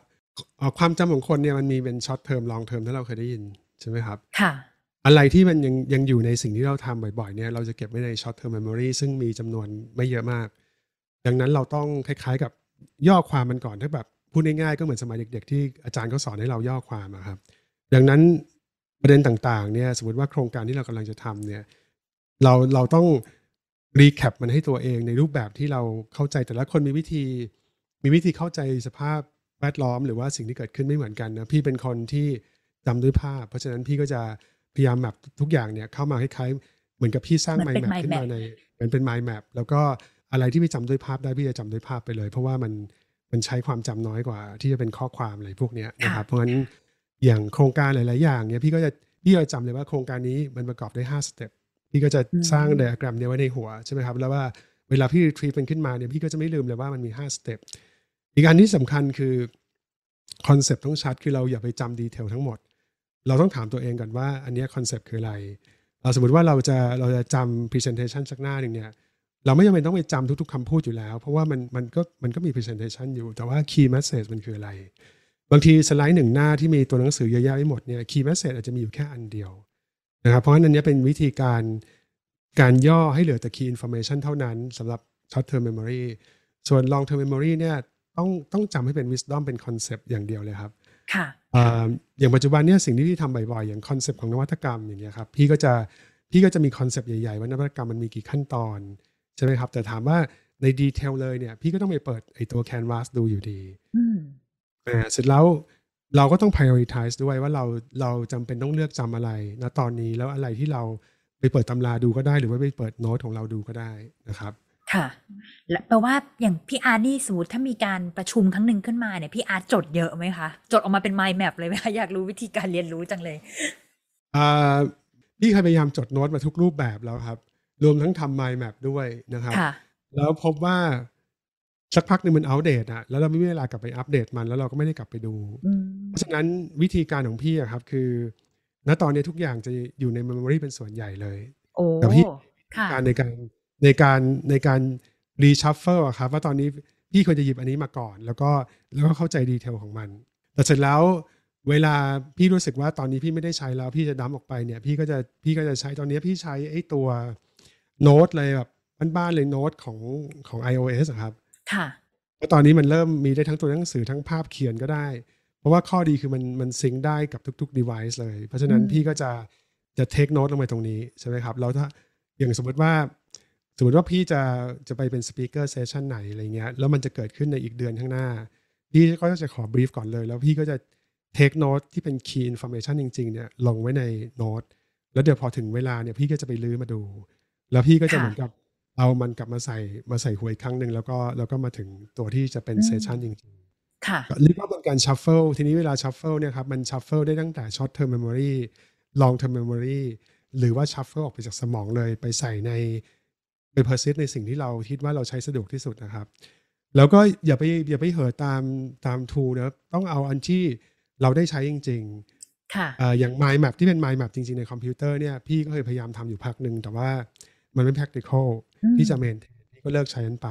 ความจำของคนเนี่ยมันมีเป็นช็อตเทอมลองเทอมที่เราเคยได้ยินใช่ไหมครับค่ะอะไรที่มันยังยังอยู่ในสิ่งที่เราทำบ่อย ๆเนี่ยเราจะเก็บไว้ในช็อตเทอมเมมโมรีซึ่งมีจำนวนไม่เยอะมาก ดังนั้นเราต้องคล้าย ๆกับย่อความมันก่อนถ้าแบบพูดง่ายๆ ก็เหมือนสมัยเด็กๆ ที่อาจารย์เขาสอนให้เราย่อความะครับดังนั้นประเด็นต่างๆเนี่ยสมมติว่าโครงการที่เรากำลังจะทำเนี่ยเราเราต้องรีแคปมันให้ตัวเองในรูปแบบที่เราเข้าใจแต่ละคนมีวิธีมีวิธีเข้าใจสภาพแวดล้อมหรือว่าสิ่งที่เกิดขึ้นไม่เหมือนกันนะพี่เป็นคนที่จำด้วยภาพ เพราะฉะนั้นพี่ก็จะพยายามแมปทุกอย่างเนี่ยเข้ามาคล้ายๆเหมือนกับพี่สร้างไมล์แมปขึ้นมาในมันเป็นไมล์แมปแล้วก็อะไรที่ไม่จำด้วยภาพได้พี่จะจำาด้วยภาพไปเลย เพราะว่ามันมันใช้ความจำน้อยกว่า ที่จะเป็นข้อความอะไรพวกนี้นะครับเพราะฉะนั้นอย่างโครงการหลาย ๆ อย่างเนี่ยพี่ก็จะพี่จะจำเลยว่าโครงการนี้มันประกอบด้วยห้าสเต็ปพี่ก็จะสร้างไดอะแกรมเนี่ยไว้ในหัวใช่ไหมครับแล้วว่าเวลาพี่รีทรีฟมันขึ้นมาเนี่ยพี่ก็จะไม่ลืมเลยว่ามันมีห้าสเต็ปอีกอันที่สำคัญคือคอนเซปต์ต้องชัดคือเราอย่าไปจำดีเทลทั้งหมด เราต้องถามตัวเองก่อนว่า อันนี้คอนเซปต์คืออะไร เราสมมติว่าเราจะเราจะจำ presentation สักหน้าหนึ่งเนี่ยเราไม่จำเป็นต้องไปจำทุกๆคำพูดอยู่แล้ว เพราะว่ามันมันก็มันก็มี presentation อยู่ แต่ว่า key message มันคืออะไร บางทีสไลด์หนึ่งหน้าที่มีตัวหนังสือเยอะแยะไปหมดเนี่ย key message อาจจะมีอยู่แค่อันเดียวนะครับเพราะฉะนั้นอันนี้เป็นวิธีการการย่อให้เหลือแต่ key information เท่านั้นสำหรับ short term memory ส่วน long term memory เนี่ยต้องต้องจำให้เป็น wisdom เป็น concept อย่างเดียวเลยครับค่ะอย่างปัจจุบันเนี่ยสิ่งที่พี่ทำบ่อยๆ อย่าง concept ของนวัตกรรมอย่างเงี้ยครับพี่ก็จะพี่ก็จะมี concept ใหญ่ๆว่านวัตกรรมมันมีกี่ขั้นตอนใช่ไหมครับแต่ถามว่าในดีเทลเลยเนี่ย พี่ก็ต้องไปเปิดไอตัว Canvas ดูอยู่ดีอ่าเสร็จแล้วเราก็ต้อง prioritize ด้วยว่าเราเราจำเป็นต้องเลือกจำอะไรนะตอนนี้แล้วอะไรที่เราไปเปิดตำราดูก็ได้หรือว่าไปเปิดโน้ตของเราดูก็ได้นะครับ ค่ะและแปลว่าอย่างพี่อาร์นี่สมมติถ้ามีการประชุมครั้งหนึ่งขึ้นมาเนี่ยพี่อาร์จดเยอะไหมคะ จดออกมาเป็น mind map เลยไหมคะอยากรู้วิธีการเรียนรู้จังเลยอ่าพี่เคยพยายามจดโน้ตมาทุกรูปแบบแล้วครับรวมทั้งทำ mind map ด้วยนะครับ แล้วพบว่าสักพักนึงมันอัปเดตอะแล้วเราไม่มีเวลากลับไปอัปเดตมัน แล้วเราก็ไม่ได้กลับไปดู เพราะฉะนั้นวิธีการของพี่อะครับคือ ณ ตอนนี้ทุกอย่างจะอยู่ในเมมโมรีเป็นส่วนใหญ่เลย แต่พี่การในการในการในการรีชัฟเฟิลอะครับว่าตอนนี้พี่ควรจะหยิบอันนี้มาก่อนแล้วก็แล้วก็เข้าใจดีเทลของมัน แต่เสร็จแล้วเวลาพี่รู้สึกว่าตอนนี้พี่ไม่ได้ใช้แล้วพี่จะดั้มออกไปเนี่ย พี่ก็จะพี่ก็จะใช้ตอนนี้พี่ใช้ไอ้ตัวโน้ตเลยแบบบ้านๆเลยโน้ตของของ iOS ครับ ค่ะแล้วตอนนี้มันเริ่มมีได้ทั้งตัวหนังสือทั้งภาพเขียนก็ได้ เพราะว่าข้อดีคือมันมันซิงได้กับทุก ๆ device เลย เพราะฉะนั้นพี่ก็จะจะเทคโน้ตลงไปตรงนี้ ใช่ไหมครับแล้วถ้าอย่างสมมติว่า สมมติว่าพี่จะจะไปเป็นสปีกเกอร์เซสชันไหนอะไรเงี้ย แล้วมันจะเกิดขึ้นในอีกเดือนข้างหน้า พี่ก็จะขอบรีฟก่อนเลย แล้วพี่ก็จะเทคโน้ตที่เป็น key information จริงๆเนี่ยลงไว้ในโน้ต แล้วเดี๋ยวพอถึงเวลาเนี่ยพี่ก็จะไปลื้อมาดูแล้วพี่ก็จะเหมือนกับเอามันกลับมาใส่มาใส่หวยครั้งหนึ่งแล้วก็แล้วก็มาถึงตัวที่จะเป็นเซสชันจริงๆ ค่ะเรียกว่าเป็นการชัฟเฟิลทีนี้เวลาชัฟเฟิลเนี่ยครับมันชัฟเฟิลได้ตั้งแต่ช็อตเทอร์เมมโมรีลองเทอร์เมมโมรีหรือว่าชัฟเฟิลออกไปจากสมองเลยไปใส่ในไปเพอร์ซิสในสิ่งที่เราคิดว่าเราใช้สะดวกที่สุดนะครับแล้วก็อย่าไปอย่าไปเห่อตามตามทูนะต้องเอาอันที่เราได้ใช้จริงๆ ค่ะอย่าง mind map ที่เป็น mind map จริงๆในคอมพิวเตอร์เนี่ยพี่ก็เคยพยายามทำอยู่พักหนึ่งแต่ว่ามันไม่ practical ที่จะ maintain ที่ก็เลิกใช้นั้นไป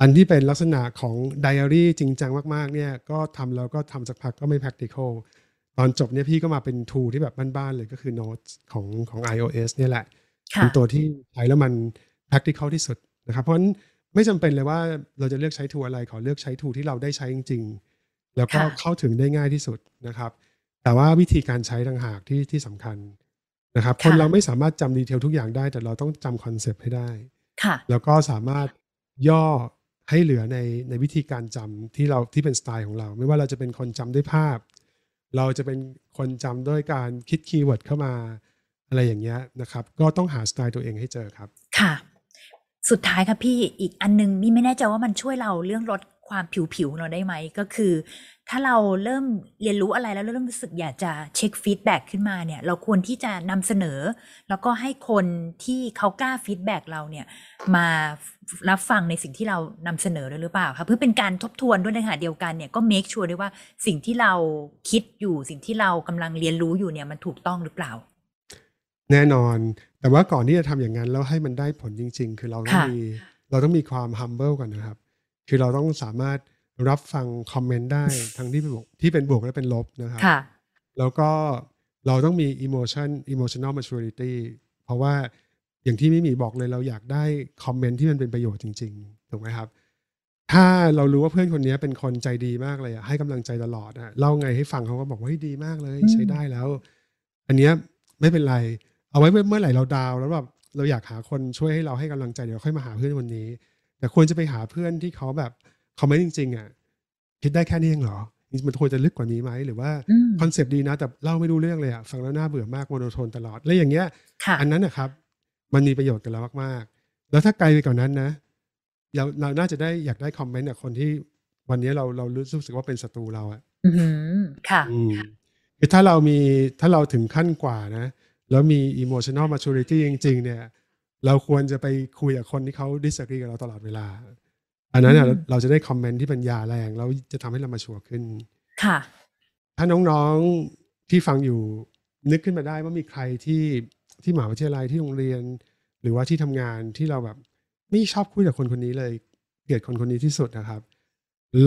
อันที่เป็นลักษณะของไดอารี่จริงจังมาก ๆ เนี่ยก็ทำแล้วก็ทำสักพักก็ไม่ practical ตอนจบเนี่ยพี่ก็มาเป็นทูที่แบบบ้านๆเลยก็คือ Notes ของของ iOS เนี่ยแหละเป็นตัวที่ใช้แล้วมัน practical ที่สุดนะครับ เพราะฉะนั้นไม่จำเป็นเลยว่าเราจะเลือกใช้ทูอะไรขอเลือกใช้ทูที่เราได้ใช้จริงๆแล้วก็เข้าถึงได้ง่ายที่สุดนะครับ แต่ว่าวิธีการใช้ต่างหากที่ที่สำคัญนะครับคนเราไม่สามารถจำดีเทลทุกอย่างได้แต่เราต้องจำคอนเซปต์ให้ได้แล้วก็สามารถย่อให้เหลือในในวิธีการจำที่เราที่เป็นสไตล์ของเรา ไม่ว่าเราจะเป็นคนจำด้วยภาพ เราจะเป็นคนจำด้วยการคิดคีย์เวิร์ดเข้ามาอะไรอย่างเงี้ยนะครับ ก็ต้องหาสไตล์ตัวเองให้เจอครับค่ะสุดท้ายครับพี่อีกอันนึงนี่ไม่แน่ใจว่ามันช่วยเราเรื่องลดความผิวๆเราได้ไหมก็คือถ้าเราเริ่มเรียนรู้อะไรแล้วเริ่มรู้สึกอยากจะเช็คฟีดแบ็กขึ้นมาเนี่ย เราควรที่จะนำเสนอแล้วก็ให้คนที่เขากล้าฟีดแบ็กเราเนี่ยมารับฟังในสิ่งที่เรานำเสนอเลยหรือเปล่าคะเพื่อเป็นการทบทวนด้วยในขณะเดียวกันเนี่ยก็เมคชัวร์ด้วยว่าสิ่งที่เราคิดอยู่สิ่งที่เรากำลังเรียนรู้อยู่เนี่ยมันถูกต้องหรือเปล่าแน่นอน แต่ว่าก่อนที่จะทำอย่างนั้นแล้วให้มันได้ผลจริง ๆ คือเราต้องมีเราต้องมีความ humble ก่อนนะครับคือเราต้องสามารถรับฟังคอมเมนต์ได้ทั้งที่เป็นบวกที่เป็นบวกและเป็นลบนะครับแล้วก็เราต้องมี emotion emotional maturity เพราะว่าอย่างที่ไม่มีบอกเลยเราอยากได้คอมเมนต์ที่มันเป็นประโยชน์จริงๆถูกไหมครับ ถ้าเรารู้ว่าเพื่อนคนนี้เป็นคนใจดีมากเลยอะให้กำลังใจตลอดอะเล่าไงให้ฟังเขาก็บอกว่าดีมากเลยใช้ได้แล้ว อันเนี้ยไม่เป็นไร เอาไว้เมื่อไหร่เราดาว แล้วแบบเราอยากหาคนช่วยให้เราให้กำลังใจเดี๋ยวค่อยมาหาเพื่อนวันนี้แต่ควรจะไปหาเพื่อนที่เขาแบบเขาไม่จริงๆ อ่ะ คิดได้แค่นี้เองเหรอมันควรจะลึกกว่านี้ไหมหรือว่าคอนเซปต์ดีนะ แต่เล่าไม่รู้เรื่องเลยอ่ะฟังแล้วน่าเบื่อมากโมโนโทนตลอดแล้วอย่างเงี้ยอันนั้นนะครับ มันมีประโยชน์กันเรามากๆ แล้วถ้าไกลไปกว่านั้นนะเราเราน่าจะได้อยากได้คอมเมนต์จากคนที่วันนี้เราเรารู้สึกว่าเป็นศัตรูเรา อ่ะค่ะคือถ้าเรามีถ้าเราถึงขั้นกว่านะ แล้วมี emotional maturity จริง ๆเนี่ยเราควรจะไปคุยกับคนที่เขาดิสกรีกับเราตลอดเวลา อันนั้นเนี่ยเราจะได้คอมเมนต์ที่ปัญญาแรงแล้วจะทำให้เรามาชัวร์ขึ้น ค่ะ ถ้าน้องๆ ที่ฟังอยู่นึกขึ้นมาได้ว่ามีใครที่ที่หมหาวิทยาลัยที่โรงเรียน หรือว่าที่ทำงานที่เราแบบ ไม่ชอบคุยกับคนคนนี้เลย เกลียดคนคนนี้ที่สุดนะครับ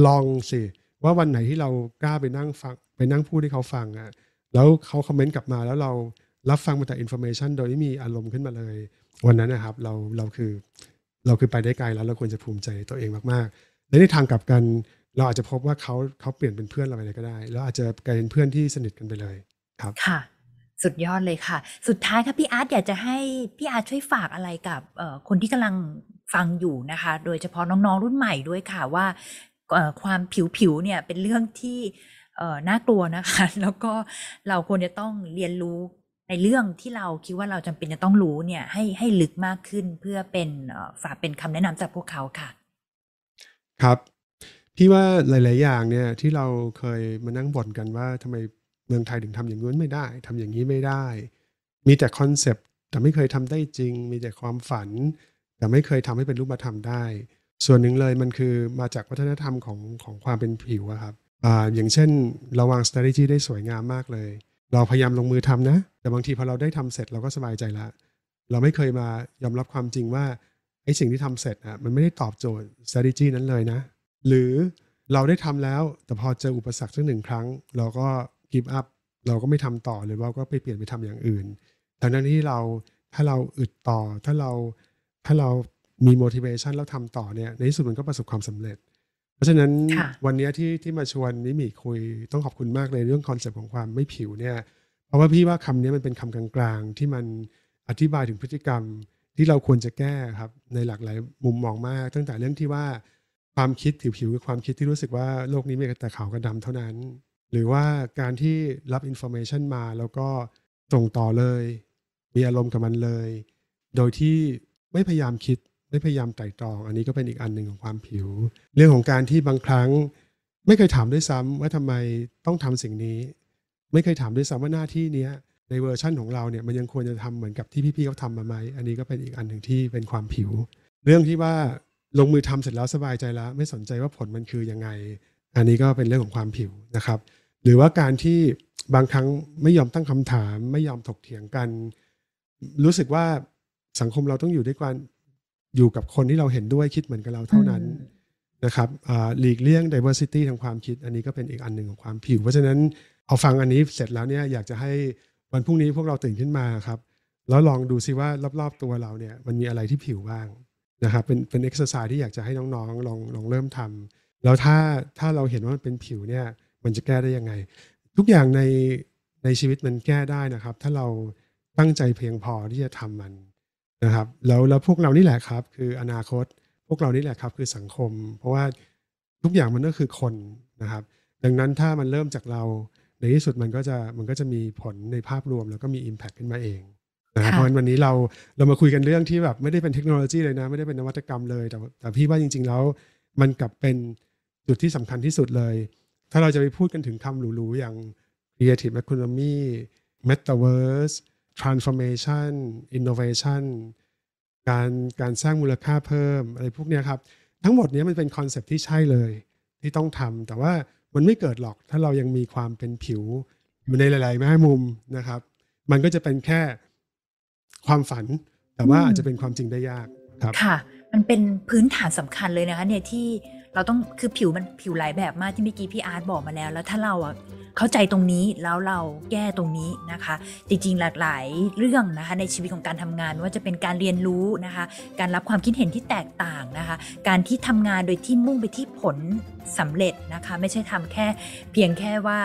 ลองสิว่าวันไหนที่เรากล้าไปนั่งฟังไปนั่งพูดให้เขาฟังอะแล้วเขาคอมเมนต์กลับมาแล้วเรารับฟังมาแต่อินโฟเมชันโดยไม่มีอารมณ์ขึ้นมาเลยวันนั้นนะครับเราเราคือเราคือไปได้ไกลแล้วเราควรจะภูมิใจตัวเองมากๆและในทางกลับกัน เราอาจจะพบว่าเขาเขาเปลี่ยนเป็นเพื่อนเราไปเลยก็ได้ แล้วอาจจะกลายเป็นเพื่อนที่สนิทกันไปเลยครับค่ะ สุดยอดเลยค่ะ สุดท้ายครับพี่อาร์ตอยากจะให้ พี่อาร์ตช่วยฝากอะไรกับคนที่กำลังฟังอยู่นะคะ โดยเฉพาะน้องๆรุ่นใหม่ด้วยค่ะว่าความผิวๆเนี่ยเป็นเรื่องที่น่ากลัวนะคะ แล้วก็เราควรจะต้องเรียนรู้ในเรื่องที่เราคิดว่าเราจำเป็นจะต้องรู้เนี่ยให้ให้ลึกมากขึ้นเพื่อเป็นฝากเป็นคำแนะนำจากพวกเขาค่ะ ครับพี่ว่าหลายๆอย่างเนี่ยที่เราเคยมานั่งบ่นกันว่าทำไมเมืองไทยถึงทำอย่างนู้นไม่ได้ ทำอย่างนี้ไม่ได้ มีแต่คอนเซปต์แต่ไม่เคยทำได้จริง มีแต่ความฝัน แต่ไม่เคยทำให้เป็นรูปธรรมได้ ส่วนหนึ่งเลยมันคือมาจากวัฒนธรรมของของความเป็นผิวครับออย่างเช่นเราวาง strategy ได้สวยงามมากเลย เราพยายามลงมือทำนะแต่บางทีพอเราได้ทำเสร็จเราก็สบายใจละ เราไม่เคยมายอมรับความจริงว่าไอ้สิ่งที่ทำเสร็จอ่ะมันไม่ได้ตอบโจทย์ strategy นั้นเลยนะ หรือเราได้ทำแล้วแต่พอเจออุปสรรคสักหนึ่งครั้ง เราก็ give up เราก็ไม่ทำต่อหรือว่าก็ไปเปลี่ยนไปทำอย่างอื่นทั้งนั้นที่เราถ้าเราอึดต่อถ้าเราถ้าเรามี motivation แล้วทำต่อเนี่ย ในที่สุดมันก็ประสบความสำเร็จ เพราะฉะนั้นวันนี้ที่ที่มาชวนนิมิคุยต้องขอบคุณมากเลยเรื่องคอนเซปต์ของความไม่ผิวเนี่ยราะว่าพี่ว่าคำนี้มันเป็นคำกลางๆ ที่มันอธิบายถึงพฤติกรรม ที่เราควรจะแก้ครับในหลากหลายมุมมองมาก ตั้งแต่เรื่องที่ว่าความคิดผิวๆคือความคิดที่รู้สึกว่าโลกนี้มีแต่ขาวกับดำเท่านั้น หรือว่าการที่รับอินโฟเมชันมาแล้วก็ส่งต่อเลย มีอารมณ์กับมันเลย โดยที่ไม่พยายามคิดไม่พยายามไต่ตรองอันนี้ก็เป็นอีกอันหนึ่งของความผิว เรื่องของการที่บางครั้ง ไม่เคยถามด้วยซ้ำว่าทำไมต้องทำสิ่งนี้ไม่เคยถามด้วยซ้ำว่าหน้าที่นี้ในเวอร์ชั่นของเราเนี่ยมันยังควรจะทำเหมือนกับที่พี่ๆเขาทำมาไหมอันนี้ก็เป็นอีกอันหนึ่งที่เป็นความผิว เรื่องที่ว่าลงมือทำเสร็จแล้วสบายใจแล้วไม่สนใจว่าผลมันคือยังไง อันนี้ก็เป็นเรื่องของความผิวนะครับ หรือว่าการที่บางครั้งไม่ยอมตั้งคำถามไม่ยอมถกเถียงกัน รู้สึกว่าสังคมเราต้องอยู่ด้วยกันอยู่กับคนที่เราเห็นด้วยคิดเหมือนกับเราเท่านั้นนะครับหลีกเลี่ยง diversity ทางความคิดอันนี้ก็เป็นอีกอันหนึ่งของความผิวเพราะฉะนั้นเอาฟังอันนี้เสร็จแล้วเนี่ยอยากจะให้วันพรุ่งนี้พวกเราตื่นขึ้นมาครับแล้วลองดูซิว่า รอบ ๆ ตัวเราเนี่ยมันมีอะไรที่ผิวบ้างนะครับเป็นเป็นเอ็กซ์ไซส์ที่อยากจะให้น้อง ๆ ลองลองเริ่มทำ แล้วถ้าถ้าเราเห็นว่ามันเป็นผิวเนี่ยมันจะแก้ได้ยังไง ทุกอย่างในในชีวิตมันแก้ได้นะครับถ้าเราตั้งใจเพียงพอที่จะทำมันนะครับแล้วแล้วพวกเรานี่แหละครับ คืออนาคตวกเรานี่แหละครับ คือสังคม เพราะว่าทุกอย่างมันก็คือคนนะครับดังนั้นถ้ามันเริ่มจากเราในที่สุดมันก็จะมันก็จะมีผลในภาพรวมแล้วก็มี Impact ขึ้นมาเองนะเพราะั้นวันนี้เราเรามาคุยกันเรื่องที่แบบ ไม่ได้เป็นเทคโนโลยีเลยนะ ไม่ได้เป็นนวัตกรรมเลย แต่แต่พี่ว่าจริงๆแล้วมันกลับเป็นจุดที่สำคัญที่สุดเลย ถ้าเราจะไปพูดกันถึงคำหรูๆอย่าง creative economy metaverse transformation innovation การการสร้างมูลค่าเพิ่มอะไรพวกนี้ครับ ทั้งหมดนี้มันเป็นคอนเซปที่ใช่เลยที่ต้องทำแต่ว่ามันไม่เกิดหรอกถ้าเรายังมีความเป็นผิว อยู่ในหลายๆแม่มุมนะครับ มันก็จะเป็นแค่ความฝัน แต่ว่าอาจจะเป็นความจริงได้ยากครับค่ะ มันเป็นพื้นฐานสำคัญเลยนะคะเนี่ยที่เราต้องคือผิวมันผิวหลายแบบมากที่เมื่อกี้พี่อาร์ตบอกมาแล้ว แล้วถ้าเราอะเข้าใจตรงนี้แล้วเราแก้ตรงนี้นะคะ จริงๆหลากหลายเรื่องนะคะ ในชีวิตของการทำงานว่าจะเป็นการเรียนรู้นะคะ การรับความคิดเห็นที่แตกต่างนะคะ การที่ทำงานโดยที่มุ่งไปที่ผลสำเร็จนะคะ ไม่ใช่ทำแค่เพียงแค่ว่า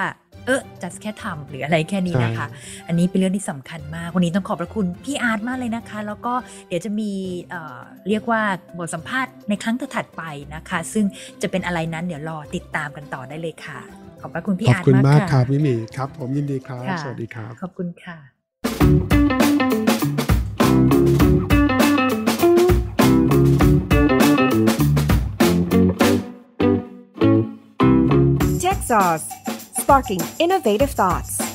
เออจัดแค่ทำหรืออะไรแค่นี้นะคะ อันนี้เป็นเรื่องที่สำคัญมาก วันนี้ต้องขอบพระคุณพี่อาร์ตมากเลยนะคะ แล้วก็เดี๋ยวจะมีเรียกว่าบทสัมภาษณ์ในครั้งถัดไปนะคะ ซึ่งจะเป็นอะไรนั้นเดี๋ยวรอติดตามกันต่อได้เลยค่ะ ขอบพระคุณพี่อาร์ตมากขอบคุณมากครับพี่มีครับ ผมยินดีครับสวัสดีครับ ขอบคุณค่ะเทคซอส sparking innovative thoughts